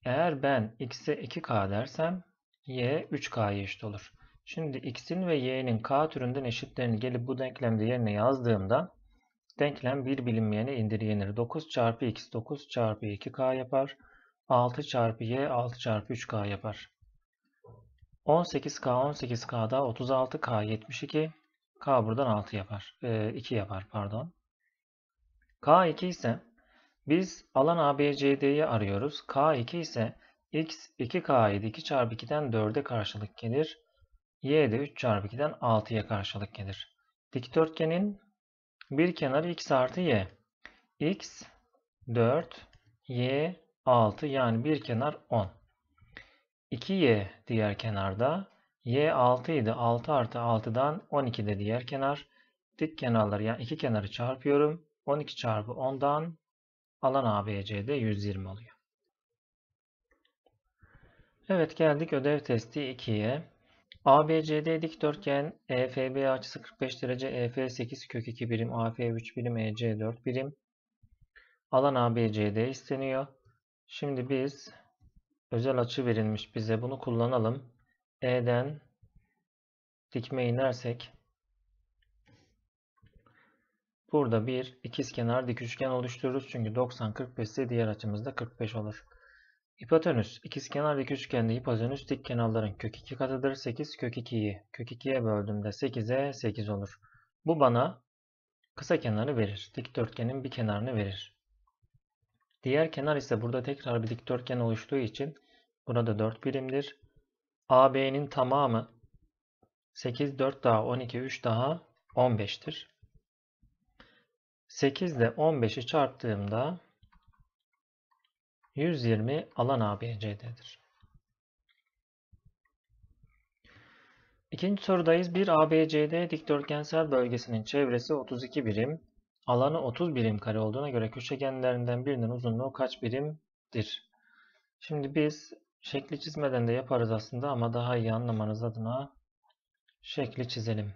eğer ben X'e 2K dersem y 3k'ya eşit olur. Şimdi x'in ve y'nin k türünden eşitlerini gelip bu denklemde yerine yazdığımda denklem bir bilinmeyene indirgenir. 9 çarpı x 9 çarpı 2k yapar. 6 çarpı y 6 çarpı 3k yapar. 18k 18k'da 36k 72 k buradan 6 yapar. E, ee, 2 yapar pardon. k 2 ise biz alan ABCD'yi arıyoruz. k 2 ise x 2k'yı 2 çarpı 2'den 4'e karşılık gelir. y de 3 çarpı 2'den 6'ya karşılık gelir. Dikdörtgenin bir kenarı x artı y. x 4, y 6 yani bir kenar 10. 2y diğer kenarda. y 6 idi. 6 artı 6'dan 12 de diğer kenar. Dik kenarları yani iki kenarı çarpıyorum. 12 çarpı 10'dan alan ABC'de 120 oluyor. Evet geldik ödev testi 2'ye. ABCD dikdörtgen EFB açısı 45 derece EF 8 kök 2 birim AF 3 birim EC 4 birim. Alan ABCD isteniyor. Şimdi biz özel açı verilmiş bize bunu kullanalım. E'den dikme inersek burada bir ikizkenar dik üçgen oluştururuz. Çünkü 90 45 ise diğer açımızda 45 olur. Hipotenüs ikizkenar ve üçgende hipotenüs dik kenarların kök 2 katıdır. 8 kök 2'yi kök 2'ye böldüğümde 8'e 8 olur. Bu bana kısa kenarı verir. Dikdörtgenin bir kenarını verir. Diğer kenar ise burada tekrar bir dikdörtgen oluştuğu için burada 4 birimdir. AB'nin tamamı 8 4 daha 12 3 daha 15'tir. 8 ile 15'i çarptığımda 120 alan ABCD'dir. İkinci sorudayız. Bir ABCD dikdörtgensel bölgesinin çevresi 32 birim, alanı 30 birim kare olduğuna göre köşegenlerinden birinin uzunluğu kaç birimdir? Şimdi biz şekli çizmeden de yaparız aslında ama daha iyi anlamanız adına şekli çizelim.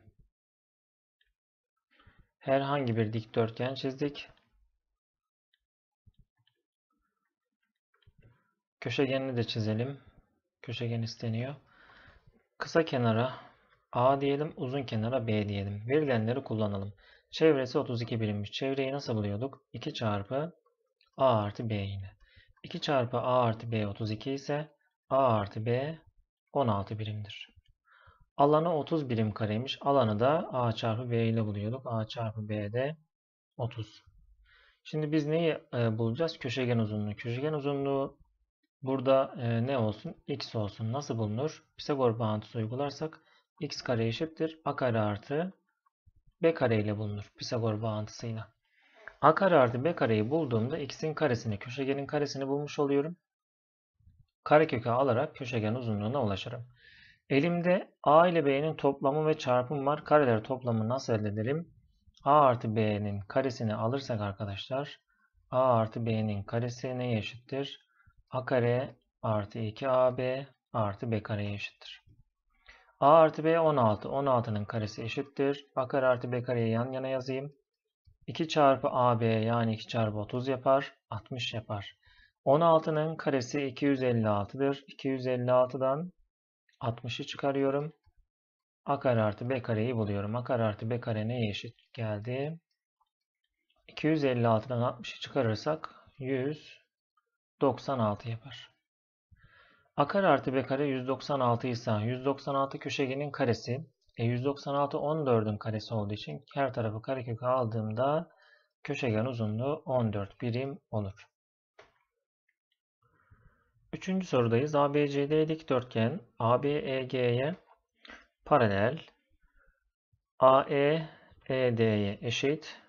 Herhangi bir dikdörtgen çizdik. Köşegenini de çizelim. Köşegen isteniyor. Kısa kenara A diyelim, uzun kenara B diyelim. Verilenleri kullanalım. Çevresi 32 birimmiş. Çevreyi nasıl buluyorduk? 2 çarpı A artı B yine. 2 çarpı A artı B 32 ise A artı B 16 birimdir. Alanı 30 birim kareymiş. Alanı da A çarpı B ile buluyorduk. A çarpı B de 30. Şimdi biz neyi e, bulacağız? Köşegen uzunluğu. Köşegen uzunluğu Burada e, ne olsun? X olsun. Nasıl bulunur? Pisagor bağıntısı uygularsak x kare eşittir. A kare artı b kare ile bulunur. Pisagor bağıntısıyla. A kare artı b kareyi bulduğumda x'in karesini, köşegenin karesini bulmuş oluyorum. Karekökü alarak köşegen uzunluğuna ulaşırım. Elimde a ile b'nin toplamı ve çarpımı var. Kareler toplamı nasıl elde edelim? a artı b'nin karesini alırsak arkadaşlar a artı b'nin karesi neye eşittir? a kare artı 2ab artı b kareye eşittir. a artı b 16. 16'nın karesi eşittir. a kare artı b kareyi yan yana yazayım. 2 çarpı ab yani 2 çarpı 30 yapar. 60 yapar. 16'nın karesi 256'dır. 256'dan 60'ı çıkarıyorum. a kare artı b kareyi buluyorum. a kare artı b kare neye eşit geldi? 256'dan 60'ı çıkarırsak 100 96 yapar. A kare artı B kare 196 ise 196 köşegenin karesi. E 196 14'ün karesi olduğu için her tarafı karekökü aldığımda köşegen uzunluğu 14 birim olur. Üçüncü sorudayız. ABCD dikdörtgen ABEG'ye paralel AE ED'ye eşit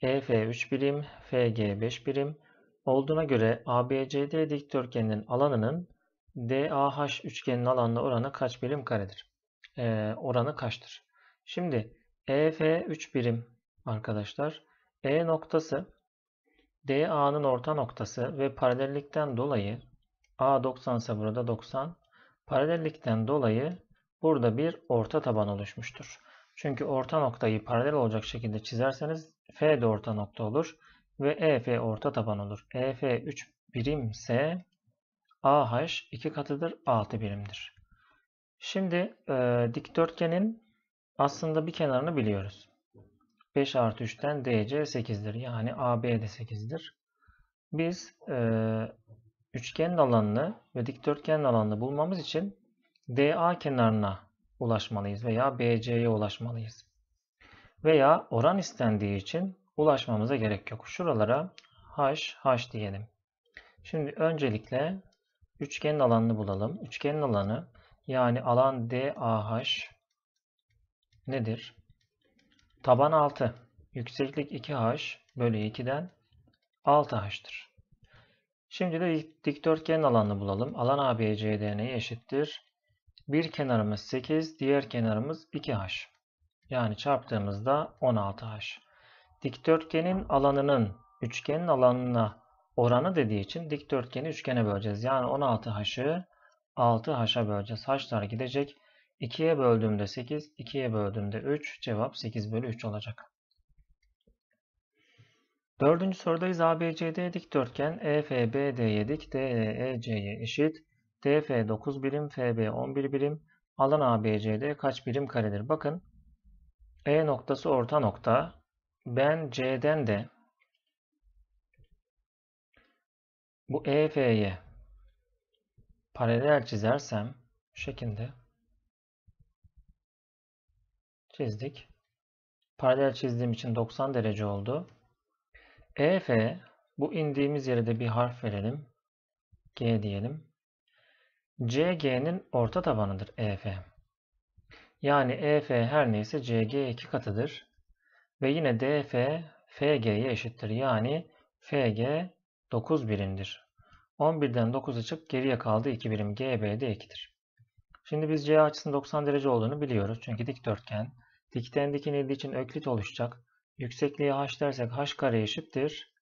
EF 3 birim, FG 5 birim, olduğuna göre ABCD dikdörtgeninin alanının DAH üçgeninin alanına oranı kaç birim karedir? Ee, oranı kaçtır? Şimdi EF 3 birim arkadaşlar. E noktası DA'nın orta noktası ve paralellikten dolayı A 90 ise burada 90. Paralellikten dolayı burada bir orta taban oluşmuştur. Çünkü orta noktayı paralel olacak şekilde çizerseniz F de orta nokta olur ve EF orta taban olur. EF 3 birimse AH 2 katıdır 6 birimdir. Şimdi e, dikdörtgenin aslında bir kenarını biliyoruz. 5 artı 3'ten DC 8'dir. Yani AB de 8'dir. Biz e, üçgenin alanını ve dikdörtgenin alanını bulmamız için DA kenarına ulaşmalıyız veya BC'ye ulaşmalıyız. Veya oran istendiği için ulaşmamıza gerek yok. Şuralara h, h diyelim. Şimdi öncelikle üçgenin alanını bulalım. Üçgenin alanı yani alan DAH nedir? Taban 6. Yükseklik 2H bölü 2'den 6H'tır. Şimdi de dikdörtgenin alanını bulalım. Alan ABCD'ye eşittir. Bir kenarımız 8, diğer kenarımız 2H. Yani çarptığımızda 16H dikdörtgenin alanının üçgenin alanına oranı dediği için dikdörtgeni üçgene böleceğiz. Yani 16 haşı 6 haşa böleceğiz. Haşlar gidecek. 2'ye böldüğümde 8, 2'ye böldüğümde 3. Cevap 8 bölü 3 olacak. Dördüncü sorudayız. ABCD dikdörtgen EFBD'ye dik, DEEC'ye eşit. DF 9 birim, FB 11 birim. Alan ABCD kaç birim karedir? Bakın E noktası orta nokta ben C'den de bu EF'ye paralel çizersem şu şekilde çizdik. Paralel çizdiğim için 90 derece oldu. EF bu indiğimiz yere de bir harf verelim. G diyelim. CG'nin orta tabanıdır EF. Yani EF her neyse CG iki katıdır. Ve yine DF FG'ye eşittir. Yani FG 9 birimdir. 11'den 9'a çık geriye kaldı 2 birim. de 2'dir. Şimdi biz C açısının 90 derece olduğunu biliyoruz. Çünkü dikdörtgen. Dikten dik inildiği için öklit oluşacak. Yüksekliği h dersek h kare eşittir.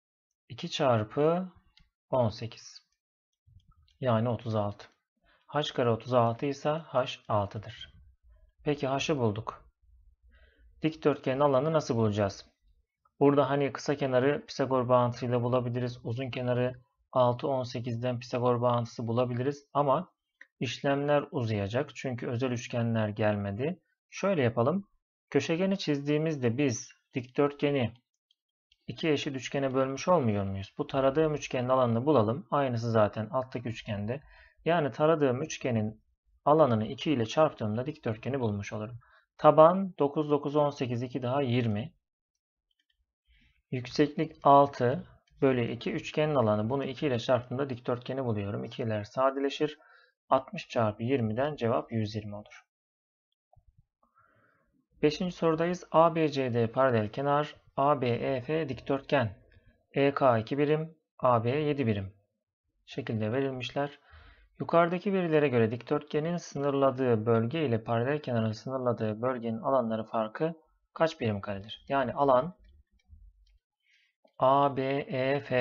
2 çarpı 18. Yani 36. h kare 36 ise h 6'dır. Peki h'ı bulduk. Dikdörtgenin alanı nasıl bulacağız? Burada hani kısa kenarı Pisagor bağıntısıyla bulabiliriz. Uzun kenarı 6 18'den Pisagor bağıntısı bulabiliriz ama işlemler uzayacak. Çünkü özel üçgenler gelmedi. Şöyle yapalım. Köşegeni çizdiğimizde biz dikdörtgeni iki eşit üçgene bölmüş olmuyor muyuz? Bu taradığım üçgenin alanını bulalım. Aynısı zaten alttaki üçgende. Yani taradığım üçgenin alanını 2 ile çarptığımda dikdörtgeni bulmuş olurum. Taban 9, 9, 18, 2 daha 20. Yükseklik 6 bölü 2 üçgenin alanı. Bunu 2 ile çarptığımda dikdörtgeni buluyorum. 2 iler sadeleşir. 60 çarpı 20'den cevap 120 olur. 5. sorudayız. ABCD paralel kenar, ABEF dikdörtgen. EK 2 birim, AB 7 birim şekilde verilmişler. Yukarıdaki verilere göre dikdörtgenin sınırladığı bölge ile paralel kenarın sınırladığı bölgenin alanları farkı kaç birim karedir? Yani alan ABEF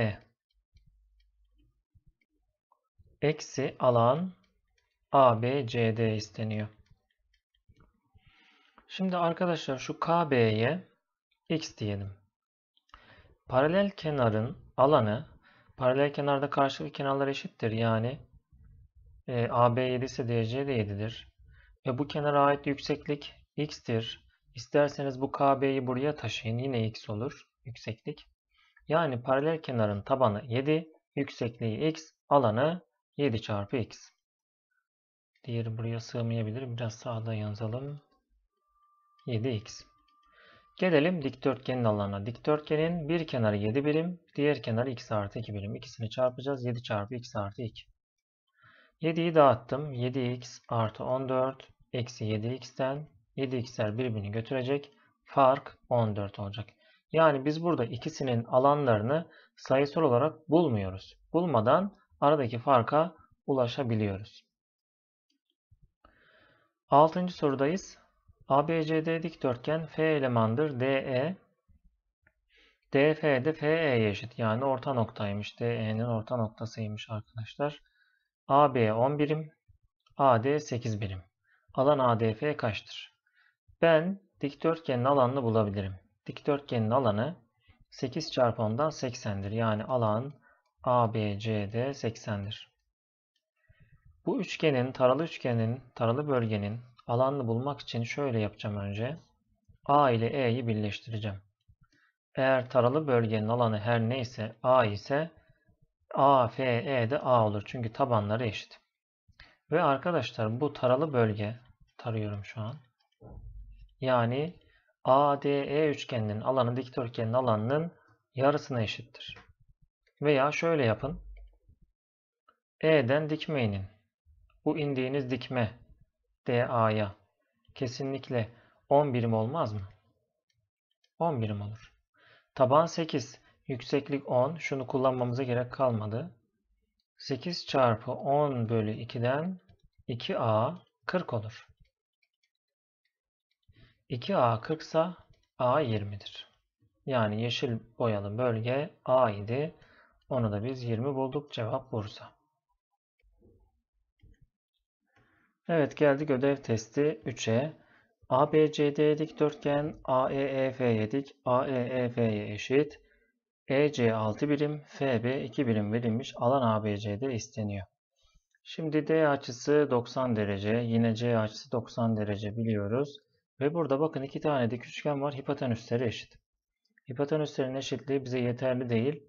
eksi alan ABCD isteniyor. Şimdi arkadaşlar şu KB'ye x diyelim. Paralel kenarın alanı paralel kenarda karşılıklı kenarlar eşittir. Yani e, AB 7 ise DC de 7'dir. Ve bu kenara ait yükseklik x'tir. İsterseniz bu KB'yi buraya taşıyın. Yine x olur yükseklik. Yani paralel kenarın tabanı 7, yüksekliği x, alanı 7 çarpı x. Diğeri buraya sığmayabilir. Biraz sağda yazalım. 7x. Gelelim dikdörtgenin alanına. Dikdörtgenin bir kenarı 7 birim, diğer kenarı x artı 2 birim. İkisini çarpacağız. 7 çarpı x artı 2. 7'yi dağıttım. 7x artı 14 eksi 7x'ten 7x'ler birbirini götürecek. Fark 14 olacak. Yani biz burada ikisinin alanlarını sayısal olarak bulmuyoruz. Bulmadan aradaki farka ulaşabiliyoruz. 6. sorudayız. ABCD dikdörtgen F elemandır. E. DE DF'de de FE'ye eşit. Yani orta noktaymış. DE'nin orta noktasıymış arkadaşlar. AB 10 birim, AD 8 birim. Alan ADF kaçtır? Ben dikdörtgenin alanını bulabilirim. Dikdörtgenin alanı 8 çarpı 10'dan 80'dir. Yani alan ABCD 80'dir. Bu üçgenin, taralı üçgenin, taralı bölgenin alanını bulmak için şöyle yapacağım önce. A ile E'yi birleştireceğim. Eğer taralı bölgenin alanı her neyse A ise A, F, E de A olur. Çünkü tabanları eşit. Ve arkadaşlar bu taralı bölge tarıyorum şu an. Yani ADE üçgeninin alanı dikdörtgenin alanının yarısına eşittir. Veya şöyle yapın. E'den dikmeyinin, Bu indiğiniz dikme DA'ya kesinlikle 10 birim olmaz mı? 10 birim olur. Taban 8. Yükseklik 10. Şunu kullanmamıza gerek kalmadı. 8 çarpı 10 bölü 2'den 2a 40 olur. 2a 40 ise a 20'dir. Yani yeşil boyalı bölge a idi. Onu da biz 20 bulduk. Cevap Bursa. Evet geldik ödev testi 3'e. ABCD dikdörtgen AEEF'ye dik. AEEF'ye e, e, eşit. PC 6 birim, FB 2 birim verilmiş alan ABC'de isteniyor. Şimdi D açısı 90 derece, yine C açısı 90 derece biliyoruz. Ve burada bakın iki tane dik üçgen var, hipotenüsleri eşit. Hipotenüslerin eşitliği bize yeterli değil.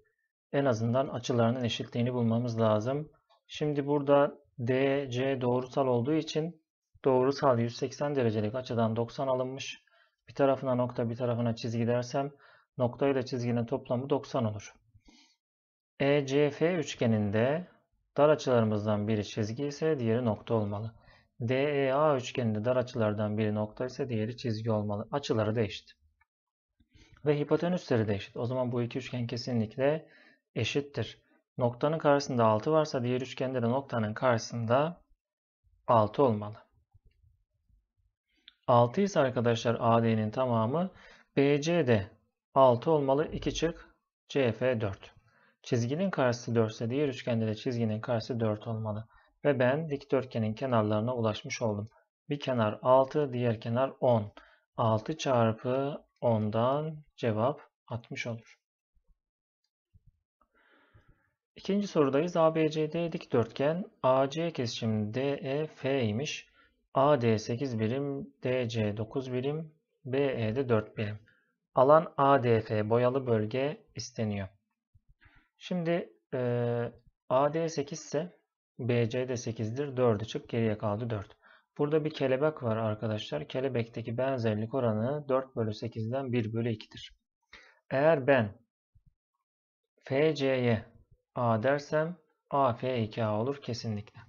En azından açılarının eşitliğini bulmamız lazım. Şimdi burada DC doğrusal olduğu için doğrusal 180 derecelik açıdan 90 alınmış. Bir tarafına nokta bir tarafına çizgi dersem Nokta ile çizginin toplamı 90 olur. ECF üçgeninde dar açılarımızdan biri çizgi ise diğeri nokta olmalı. DEA üçgeninde dar açılardan biri nokta ise diğeri çizgi olmalı. Açıları da eşit. Ve hipotenüsleri de eşit. O zaman bu iki üçgen kesinlikle eşittir. Noktanın karşısında 6 varsa diğer üçgende de noktanın karşısında 6 olmalı. 6 ise arkadaşlar AD'nin tamamı BC'de 6 olmalı. 2 çık. CF 4. Çizginin karşısı 4 ise diğer üçgende de çizginin karşısı 4 olmalı. Ve ben dikdörtgenin kenarlarına ulaşmış oldum. Bir kenar 6, diğer kenar 10. 6 çarpı 10'dan cevap 60 olur. İkinci sorudayız. ABCD dikdörtgen AC kesişim DEF imiş. AD 8 birim, DC 9 birim, BE de 4 birim alan ADF boyalı bölge isteniyor. Şimdi e, AD 8 ise BC de 8'dir. 4'ü çık geriye kaldı 4. Burada bir kelebek var arkadaşlar. Kelebekteki benzerlik oranı 4 bölü 8'den 1 bölü 2'dir. Eğer ben FC'ye A dersem AF2A olur kesinlikle.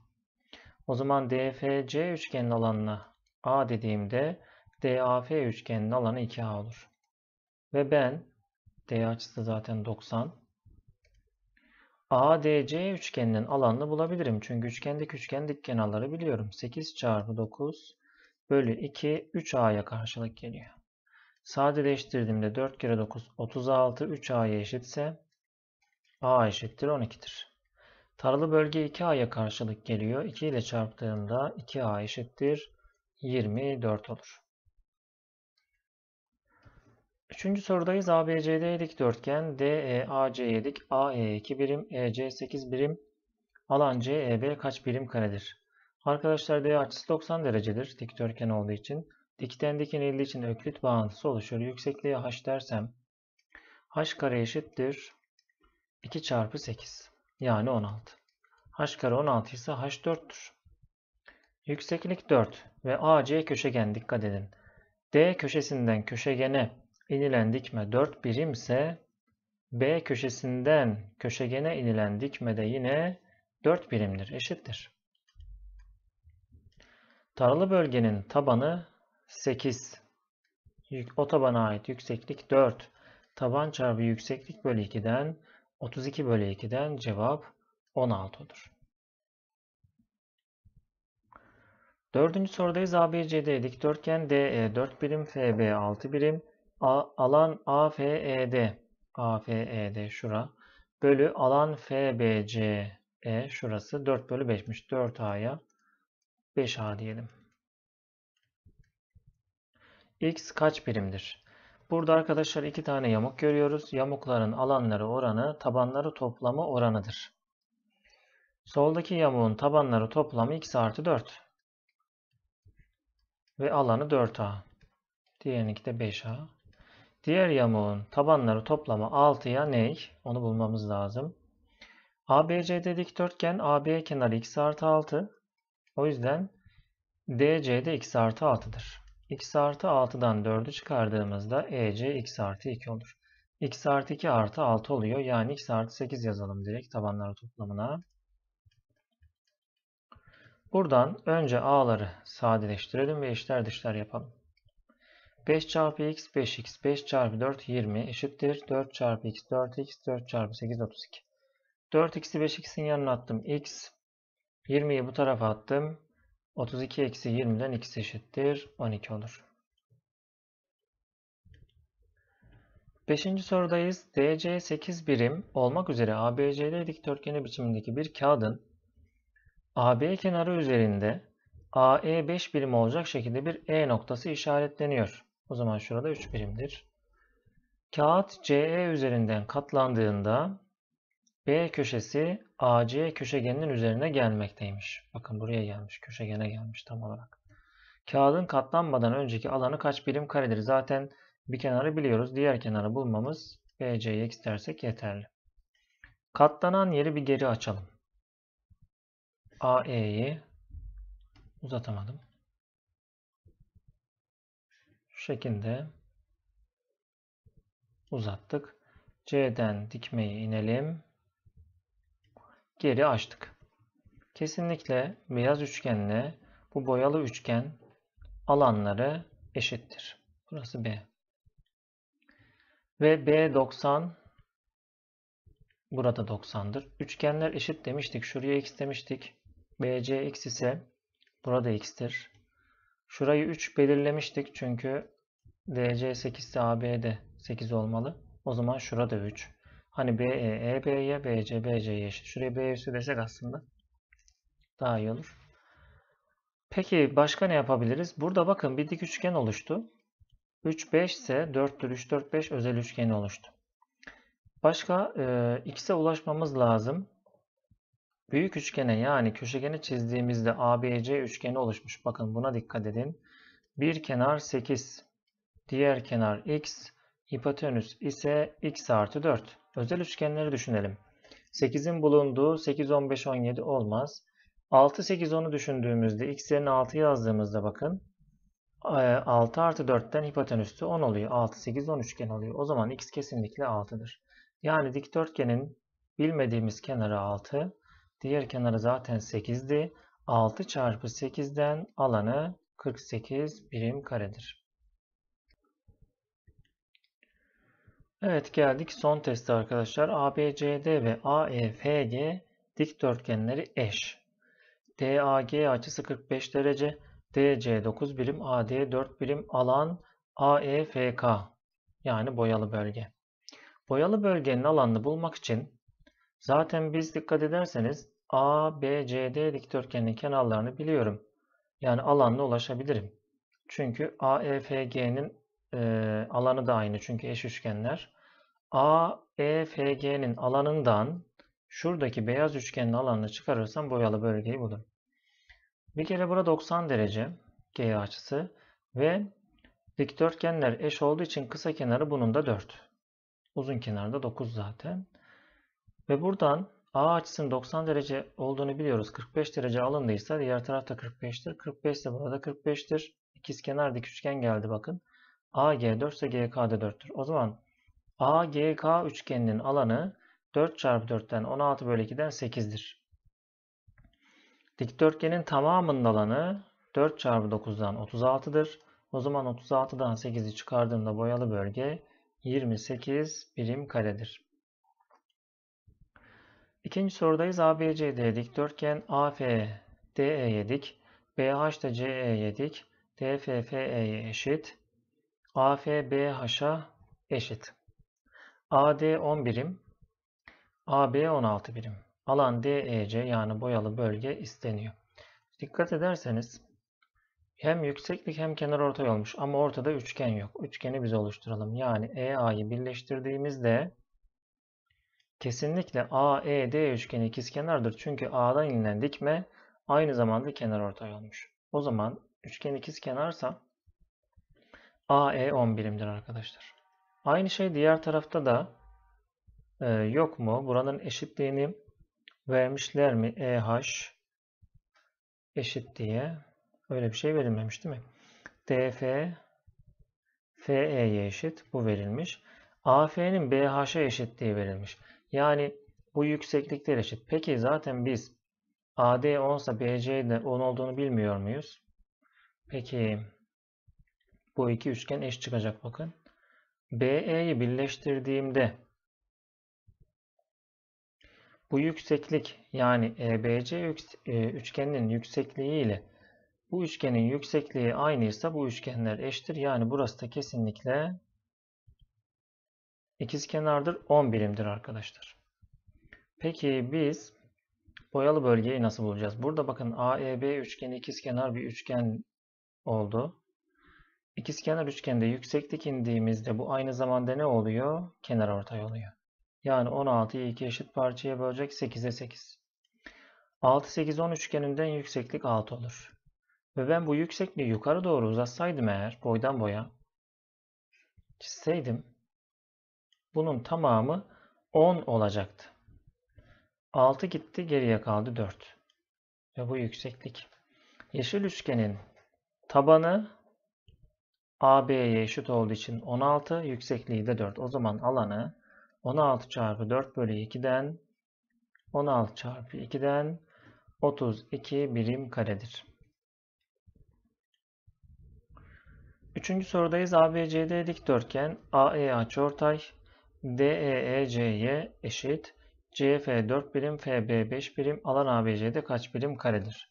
O zaman DFC üçgenin alanına A dediğimde DAF üçgenin alanı 2A olur. Ve ben D açısı zaten 90. ADC üçgeninin alanını bulabilirim. Çünkü üçgendeki üçgen dik kenarları biliyorum. 8 çarpı 9 bölü 2 3A'ya karşılık geliyor. Sadeleştirdiğimde 4 kere 9 36 3A'ya eşitse A eşittir 12'tir. Taralı bölge 2A'ya karşılık geliyor. 2 ile çarptığımda 2A eşittir 24 olur. Üçüncü sorudayız. ABCD dikdörtgen DEAC'ye AE 2 birim, EC 8 birim, alan CEB kaç birim karedir? Arkadaşlar D açısı 90 derecedir dikdörtgen olduğu için. Dikten dikenildiği için öklit bağıntısı oluşur. Yüksekliğe h dersem h kare eşittir 2 çarpı 8 yani 16. h kare 16 ise h 4'tür. Yükseklik 4 ve AC köşegen dikkat edin. D köşesinden köşegene inilen dikme 4 birimse B köşesinden köşegene inilen dikme de yine 4 birimdir, eşittir. Taralı bölgenin tabanı 8. O tabana ait yükseklik 4. Taban çarpı yükseklik bölü 2'den 32 bölü 2'den cevap 16'dır. Dördüncü sorudayız. ABCD dikdörtgen DE 4 birim, FB 6 birim, A, alan AFED AFED şura bölü alan FBCE şurası 4 bölü 5'miş. 4A'ya 5A diyelim. X kaç birimdir? Burada arkadaşlar iki tane yamuk görüyoruz. Yamukların alanları oranı tabanları toplamı oranıdır. Soldaki yamuğun tabanları toplamı x artı 4. Ve alanı 4a. Diğerinki de 5a. Diğer yamuğun tabanları toplamı 6'ya ney? Onu bulmamız lazım. ABC'de dikdörtgen AB kenarı x artı 6. O yüzden DC'de x artı 6'dır. x artı 6'dan 4'ü çıkardığımızda EC x artı 2 olur. x artı 2 artı 6 oluyor. Yani x artı 8 yazalım direkt tabanları toplamına. Buradan önce A'ları sadeleştirelim ve işler dışlar yapalım. 5 çarpı x 5x 5 çarpı 4 20 eşittir 4 çarpı x 4x 4 çarpı 8 32. 4x'i 5x'in yanına attım x 20'yi bu tarafa attım 32 eksi 20'den x eşittir 12 olur. 5. sorudayız. DC 8 birim olmak üzere ABCD dikdörtgeni biçimindeki bir kağıdın AB kenarı üzerinde AE 5 birim olacak şekilde bir E noktası işaretleniyor. O zaman şurada 3 birimdir. Kağıt CE üzerinden katlandığında B köşesi AC köşegeninin üzerine gelmekteymiş. Bakın buraya gelmiş. Köşegene gelmiş tam olarak. Kağıdın katlanmadan önceki alanı kaç birim karedir? Zaten bir kenarı biliyoruz. Diğer kenarı bulmamız BC'yi istersek yeterli. Katlanan yeri bir geri açalım. AE'yi uzatamadım şekilde uzattık. C'den dikmeyi inelim. Geri açtık. Kesinlikle beyaz üçgenle bu boyalı üçgen alanları eşittir. Burası B. Ve B 90 burada 90'dır. Üçgenler eşit demiştik. Şuraya x demiştik. BC x ise burada x'tir. Şurayı 3 belirlemiştik çünkü DC 8 ise AB'de 8 olmalı. O zaman şurada 3. Hani BE, EB'ye, BC, BC'ye eşit. Şuraya B üssü desek aslında daha iyi olur. Peki başka ne yapabiliriz? Burada bakın bir dik üçgen oluştu. 3, 5 ise 4'tür. 3, 4, 5 özel üçgeni oluştu. Başka e, x'e ulaşmamız lazım. Büyük üçgene yani köşegeni çizdiğimizde ABC üçgeni oluşmuş. Bakın buna dikkat edin. Bir kenar 8, diğer kenar x, hipotenüs ise x artı 4. Özel üçgenleri düşünelim. 8'in bulunduğu 8, 15, 17 olmaz. 6, 8, 10'u düşündüğümüzde x yerine 6 yazdığımızda bakın 6 e, artı 4'ten hipotenüsü 10 oluyor. 6, 8, 10 üçgen oluyor. O zaman x kesinlikle 6'dır. Yani dikdörtgenin bilmediğimiz kenarı 6, Diğer kenarı zaten 8'di. 6 çarpı 8'den alanı 48 birim karedir. Evet geldik son teste arkadaşlar. ABCD ve AEFG dikdörtgenleri eş. DAG açısı 45 derece, DC 9 birim, AD 4 birim alan AEFK yani boyalı bölge. Boyalı bölgenin alanını bulmak için zaten biz dikkat ederseniz ABCD B, dikdörtgenin kenarlarını biliyorum. Yani alanla ulaşabilirim. Çünkü A, E, e alanı da aynı çünkü eş üçgenler. AEFG'nin alanından şuradaki beyaz üçgenin alanını çıkarırsam boyalı bölgeyi bulurum. Bir kere burada 90 derece G açısı ve dikdörtgenler eş olduğu için kısa kenarı bunun da 4. Uzun kenarda 9 zaten. Ve buradan A açısının 90 derece olduğunu biliyoruz. 45 derece alındıysa diğer tarafta 45'tir. 45 ise burada 45'tir. İkizkenar dik üçgen geldi bakın. AG 4 ise GK da 4'tür. O zaman AGK üçgeninin alanı 4 çarpı 4'ten 16 bölü 2'den 8'dir. Dikdörtgenin tamamının alanı 4 çarpı 9'dan 36'dır. O zaman 36'dan 8'i çıkardığımda boyalı bölge 28 birim karedir. İkinci sorudayız. ABCD dikdörtgen AFDE yedik. BH'da CE yedik. DFFE'ye eşit. AFBH'a eşit. AD 10 birim. AB 16 birim. Alan DEC yani boyalı bölge isteniyor. Dikkat ederseniz hem yükseklik hem kenar ortay olmuş ama ortada üçgen yok. Üçgeni biz oluşturalım. Yani EA'yı birleştirdiğimizde Kesinlikle AED üçgeni ikizkenardır çünkü A'dan inilen dikme aynı zamanda kenar ortay olmuş. O zaman üçgen ikizkenarsa AE 10 birimdir arkadaşlar. Aynı şey diğer tarafta da e, yok mu? Buranın eşitliğini vermişler mi? EH eşit diye. Öyle bir şey verilmemiş değil mi? DF FE'ye eşit. Bu verilmiş. AF'nin BH'e eşitliği verilmiş. Yani bu yükseklikler eşit. Peki zaten biz AD 10 ise BC'de 10 olduğunu bilmiyor muyuz? Peki bu iki üçgen eş çıkacak bakın. BE'yi birleştirdiğimde bu yükseklik yani EBC e, üçgeninin yüksekliği ile bu üçgenin yüksekliği aynıysa bu üçgenler eşittir. Yani burası da kesinlikle İkiz kenardır 10 birimdir arkadaşlar. Peki biz boyalı bölgeyi nasıl bulacağız? Burada bakın AEB üçgeni ikizkenar bir üçgen oldu. İkizkenar üçgende yükseklik indiğimizde bu aynı zamanda ne oluyor? Kenar ortay oluyor. Yani 16'yı 2 eşit parçaya bölecek 8'e 8. 6 8 10 üçgeninden yükseklik 6 olur. Ve ben bu yüksekliği yukarı doğru uzatsaydım eğer boydan boya çizseydim bunun tamamı 10 olacaktı. 6 gitti geriye kaldı 4. Ve bu yükseklik. Yeşil üçgenin tabanı AB'ye eşit olduğu için 16, yüksekliği de 4. O zaman alanı 16 çarpı 4 bölü 2'den 16 çarpı 2'den 32 birim karedir. Üçüncü sorudayız. ABCD dikdörtgen AE açıortay DEECY eşit CF 4 birim, FB 5 birim, alan ABC'de kaç birim karedir?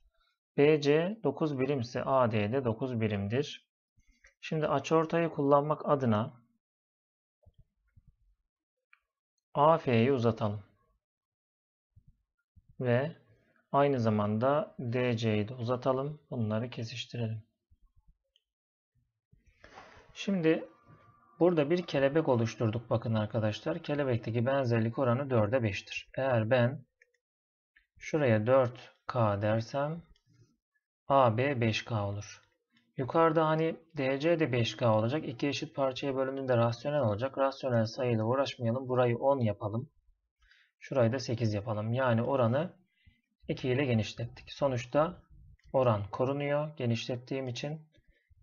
BC 9 birim ise AD'de 9 birimdir. Şimdi açıortayı kullanmak adına AF'yi uzatalım. Ve aynı zamanda DC'yi de uzatalım. Bunları kesiştirelim. Şimdi Burada bir kelebek oluşturduk bakın arkadaşlar. Kelebekteki benzerlik oranı 4'e 5'tir. Eğer ben şuraya 4K dersem AB 5K olur. Yukarıda hani DC de 5K olacak. İki eşit parçaya bölündüğünde rasyonel olacak. Rasyonel sayıyla uğraşmayalım. Burayı 10 yapalım. Şurayı da 8 yapalım. Yani oranı 2 ile genişlettik. Sonuçta oran korunuyor. Genişlettiğim için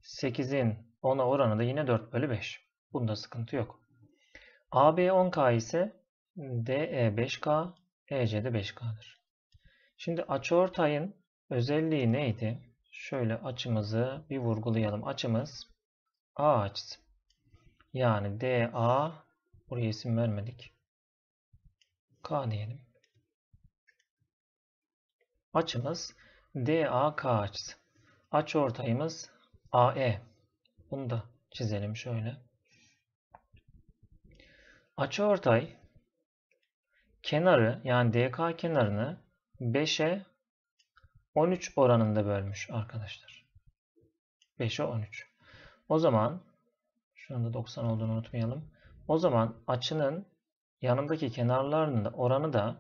8'in 10'a oranı da yine 4 bölü 5. Bunda sıkıntı yok. AB 10K ise DE 5K, EC de 5K'dır. Şimdi açıortayın özelliği neydi? Şöyle açımızı bir vurgulayalım. Açımız A açısı. Yani DA buraya isim vermedik. K diyelim. Açımız DAK açısı. Açıortayımız AE. Bunu da çizelim şöyle. Açıortay kenarı yani DK kenarını 5'e 13 oranında bölmüş arkadaşlar. 5'e 13. O zaman şunun da 90 olduğunu unutmayalım. O zaman açının yanındaki kenarlarının da oranı da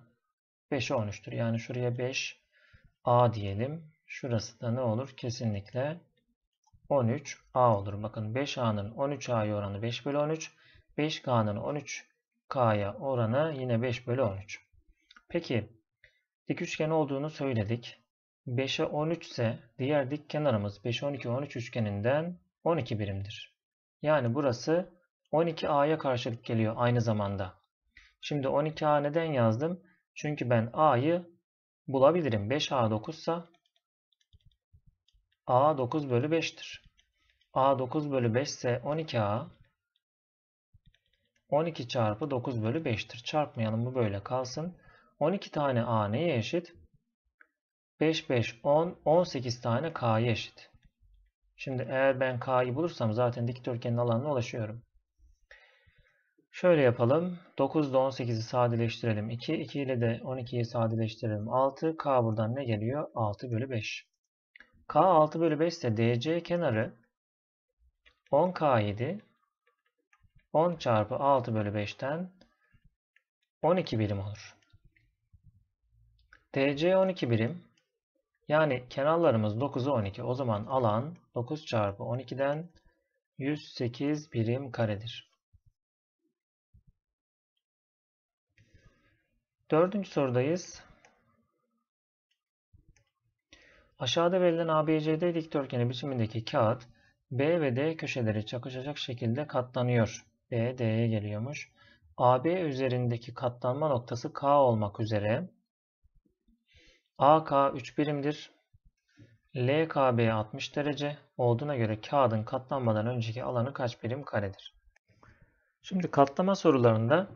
5'e 13'tür. Yani şuraya 5 A diyelim. Şurası da ne olur? Kesinlikle 13A olur. Bakın 5A'nın 13A'ya oranı 5 bölü 13. 5K'nın 13 K'ya oranı yine 5 bölü 13. Peki dik üçgen olduğunu söyledik. 5'e 13 ise diğer dik kenarımız 5, 12, 13 üçgeninden 12 birimdir. Yani burası 12A'ya karşılık geliyor aynı zamanda. Şimdi 12A neden yazdım? Çünkü ben A'yı bulabilirim. 5A 9 ise A 9 bölü 5'tir. A 9 bölü 5 ise 12A 12 çarpı 9 bölü 5'tir. Çarpmayalım bu böyle kalsın. 12 tane A neye eşit? 5, 5, 10, 18 tane k'ye eşit. Şimdi eğer ben K'yı bulursam zaten dikdörtgenin alanına ulaşıyorum. Şöyle yapalım. 9 ile 18'i sadeleştirelim. 2, 2 ile de 12'yi sadeleştirelim. 6, K buradan ne geliyor? 6 bölü 5. K 6 bölü 5 ise DC kenarı 10K7, 10 çarpı 6 bölü 5'ten 12 birim olur. DC 12 birim. Yani kenarlarımız 9'u 12. O zaman alan 9 çarpı 12'den 108 birim karedir. Dördüncü sorudayız. Aşağıda verilen ABCD dikdörtgeni biçimindeki kağıt B ve D köşeleri çakışacak şekilde katlanıyor. B geliyormuş. AB üzerindeki katlanma noktası K olmak üzere AK 3 birimdir. LKB 60 derece olduğuna göre kağıdın katlanmadan önceki alanı kaç birim karedir? Şimdi katlama sorularında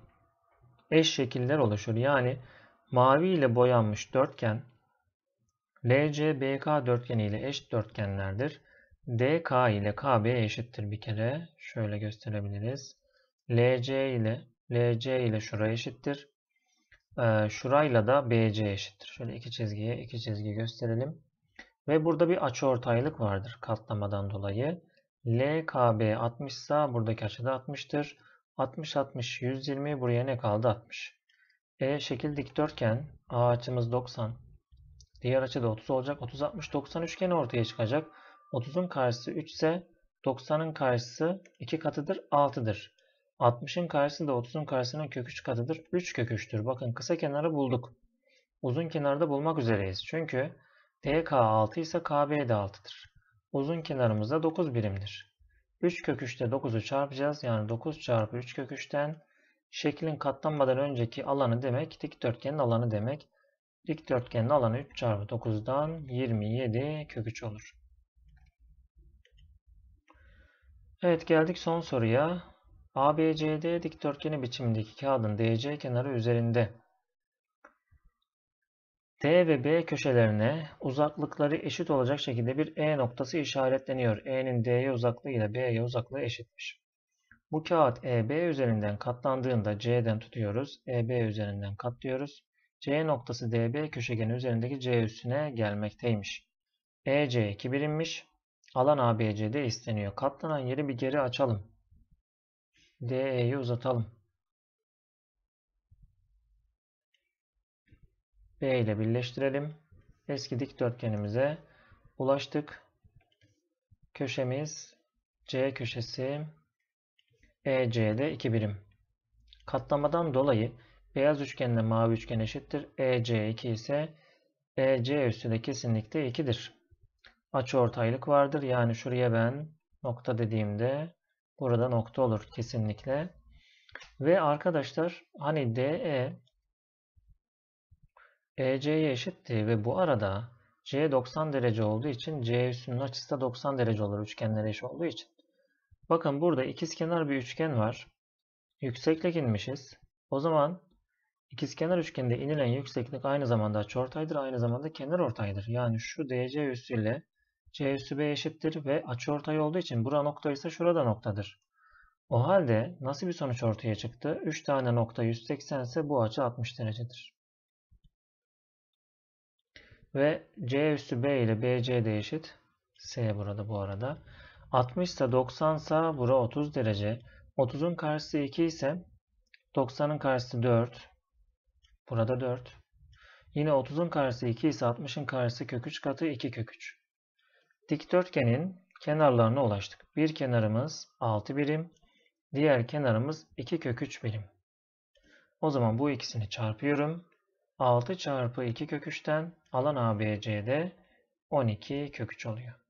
eş şekiller oluşur. Yani mavi ile boyanmış dörtgen LCBK dörtgeni ile eş dörtgenlerdir. DK ile KB eşittir bir kere. Şöyle gösterebiliriz. LC ile LC ile şura eşittir. Ee, şurayla da BC eşittir. Şöyle iki çizgiye iki çizgi gösterelim. Ve burada bir açıortaylık vardır katlamadan dolayı. LKB 60 ise buradaki açı da 60'tır. 60 60 120 buraya ne kaldı 60. E şekil dikdörtgen A açımız 90. Diğer açı da 30 olacak. 30 60 90 üçgeni ortaya çıkacak. 30'un karşısı 3 ise 90'ın karşısı 2 katıdır 6'dır. 60'ın karşısı da 30'un karşısının köküç katıdır. 3 köküçtür. Bakın kısa kenarı bulduk. Uzun kenarda bulmak üzereyiz. Çünkü PK 6 ise KB de 6'dır. Uzun kenarımızda 9 birimdir. 3 kök 3'te 9'u çarpacağız. Yani 9 çarpı 3 kök 3'ten şeklin katlanmadan önceki alanı demek dikdörtgenin alanı demek. Dikdörtgenin alanı 3 çarpı 9'dan 27 kök 3 olur. Evet geldik son soruya. ABCD dikdörtgeni biçimindeki kağıdın DC kenarı üzerinde D ve B köşelerine uzaklıkları eşit olacak şekilde bir E noktası işaretleniyor. E'nin D'ye uzaklığı ile B'ye uzaklığı eşitmiş. Bu kağıt EB üzerinden katlandığında C'den tutuyoruz. EB üzerinden katlıyoruz. C noktası DB köşegeni üzerindeki C üstüne gelmekteymiş. EC 2 birimmiş. Alan ABCD isteniyor. Katlanan yeri bir geri açalım. DE'yi uzatalım. B ile birleştirelim. Eski dikdörtgenimize ulaştık. Köşemiz C köşesi EC'de 2 birim. Katlamadan dolayı beyaz üçgenle mavi üçgen eşittir. EC 2 ise EC üssü de kesinlikle 2'dir. Açı ortaylık vardır. Yani şuraya ben nokta dediğimde Burada nokta olur kesinlikle. Ve arkadaşlar hani DE EC'ye eşitti ve bu arada C 90 derece olduğu için C üstünün açısı da 90 derece olur üçgenlere eş olduğu için. Bakın burada ikizkenar bir üçgen var. Yükseklik inmişiz. O zaman ikizkenar üçgende inilen yükseklik aynı zamanda açıortaydır, aynı zamanda kenar ortaydır. Yani şu DC üssü ile C üssü B eşittir ve açı ortay olduğu için bura nokta ise şurada noktadır. O halde nasıl bir sonuç ortaya çıktı? 3 tane nokta 180 ise bu açı 60 derecedir. Ve C üssü B ile BC de eşit. S burada bu arada. 60 ise 90 ise bura 30 derece. 30'un karşısı 2 ise 90'ın karşısı 4. Burada 4. Yine 30'un karşısı 2 ise 60'ın karşısı kök 3 katı 2 kök 3. Dikdörtgenin kenarlarına ulaştık. Bir kenarımız 6 birim, diğer kenarımız 2 kök 3 birim. O zaman bu ikisini çarpıyorum. 6 çarpı 2 kök 3'ten alan ABC'de 12 kök 3 oluyor.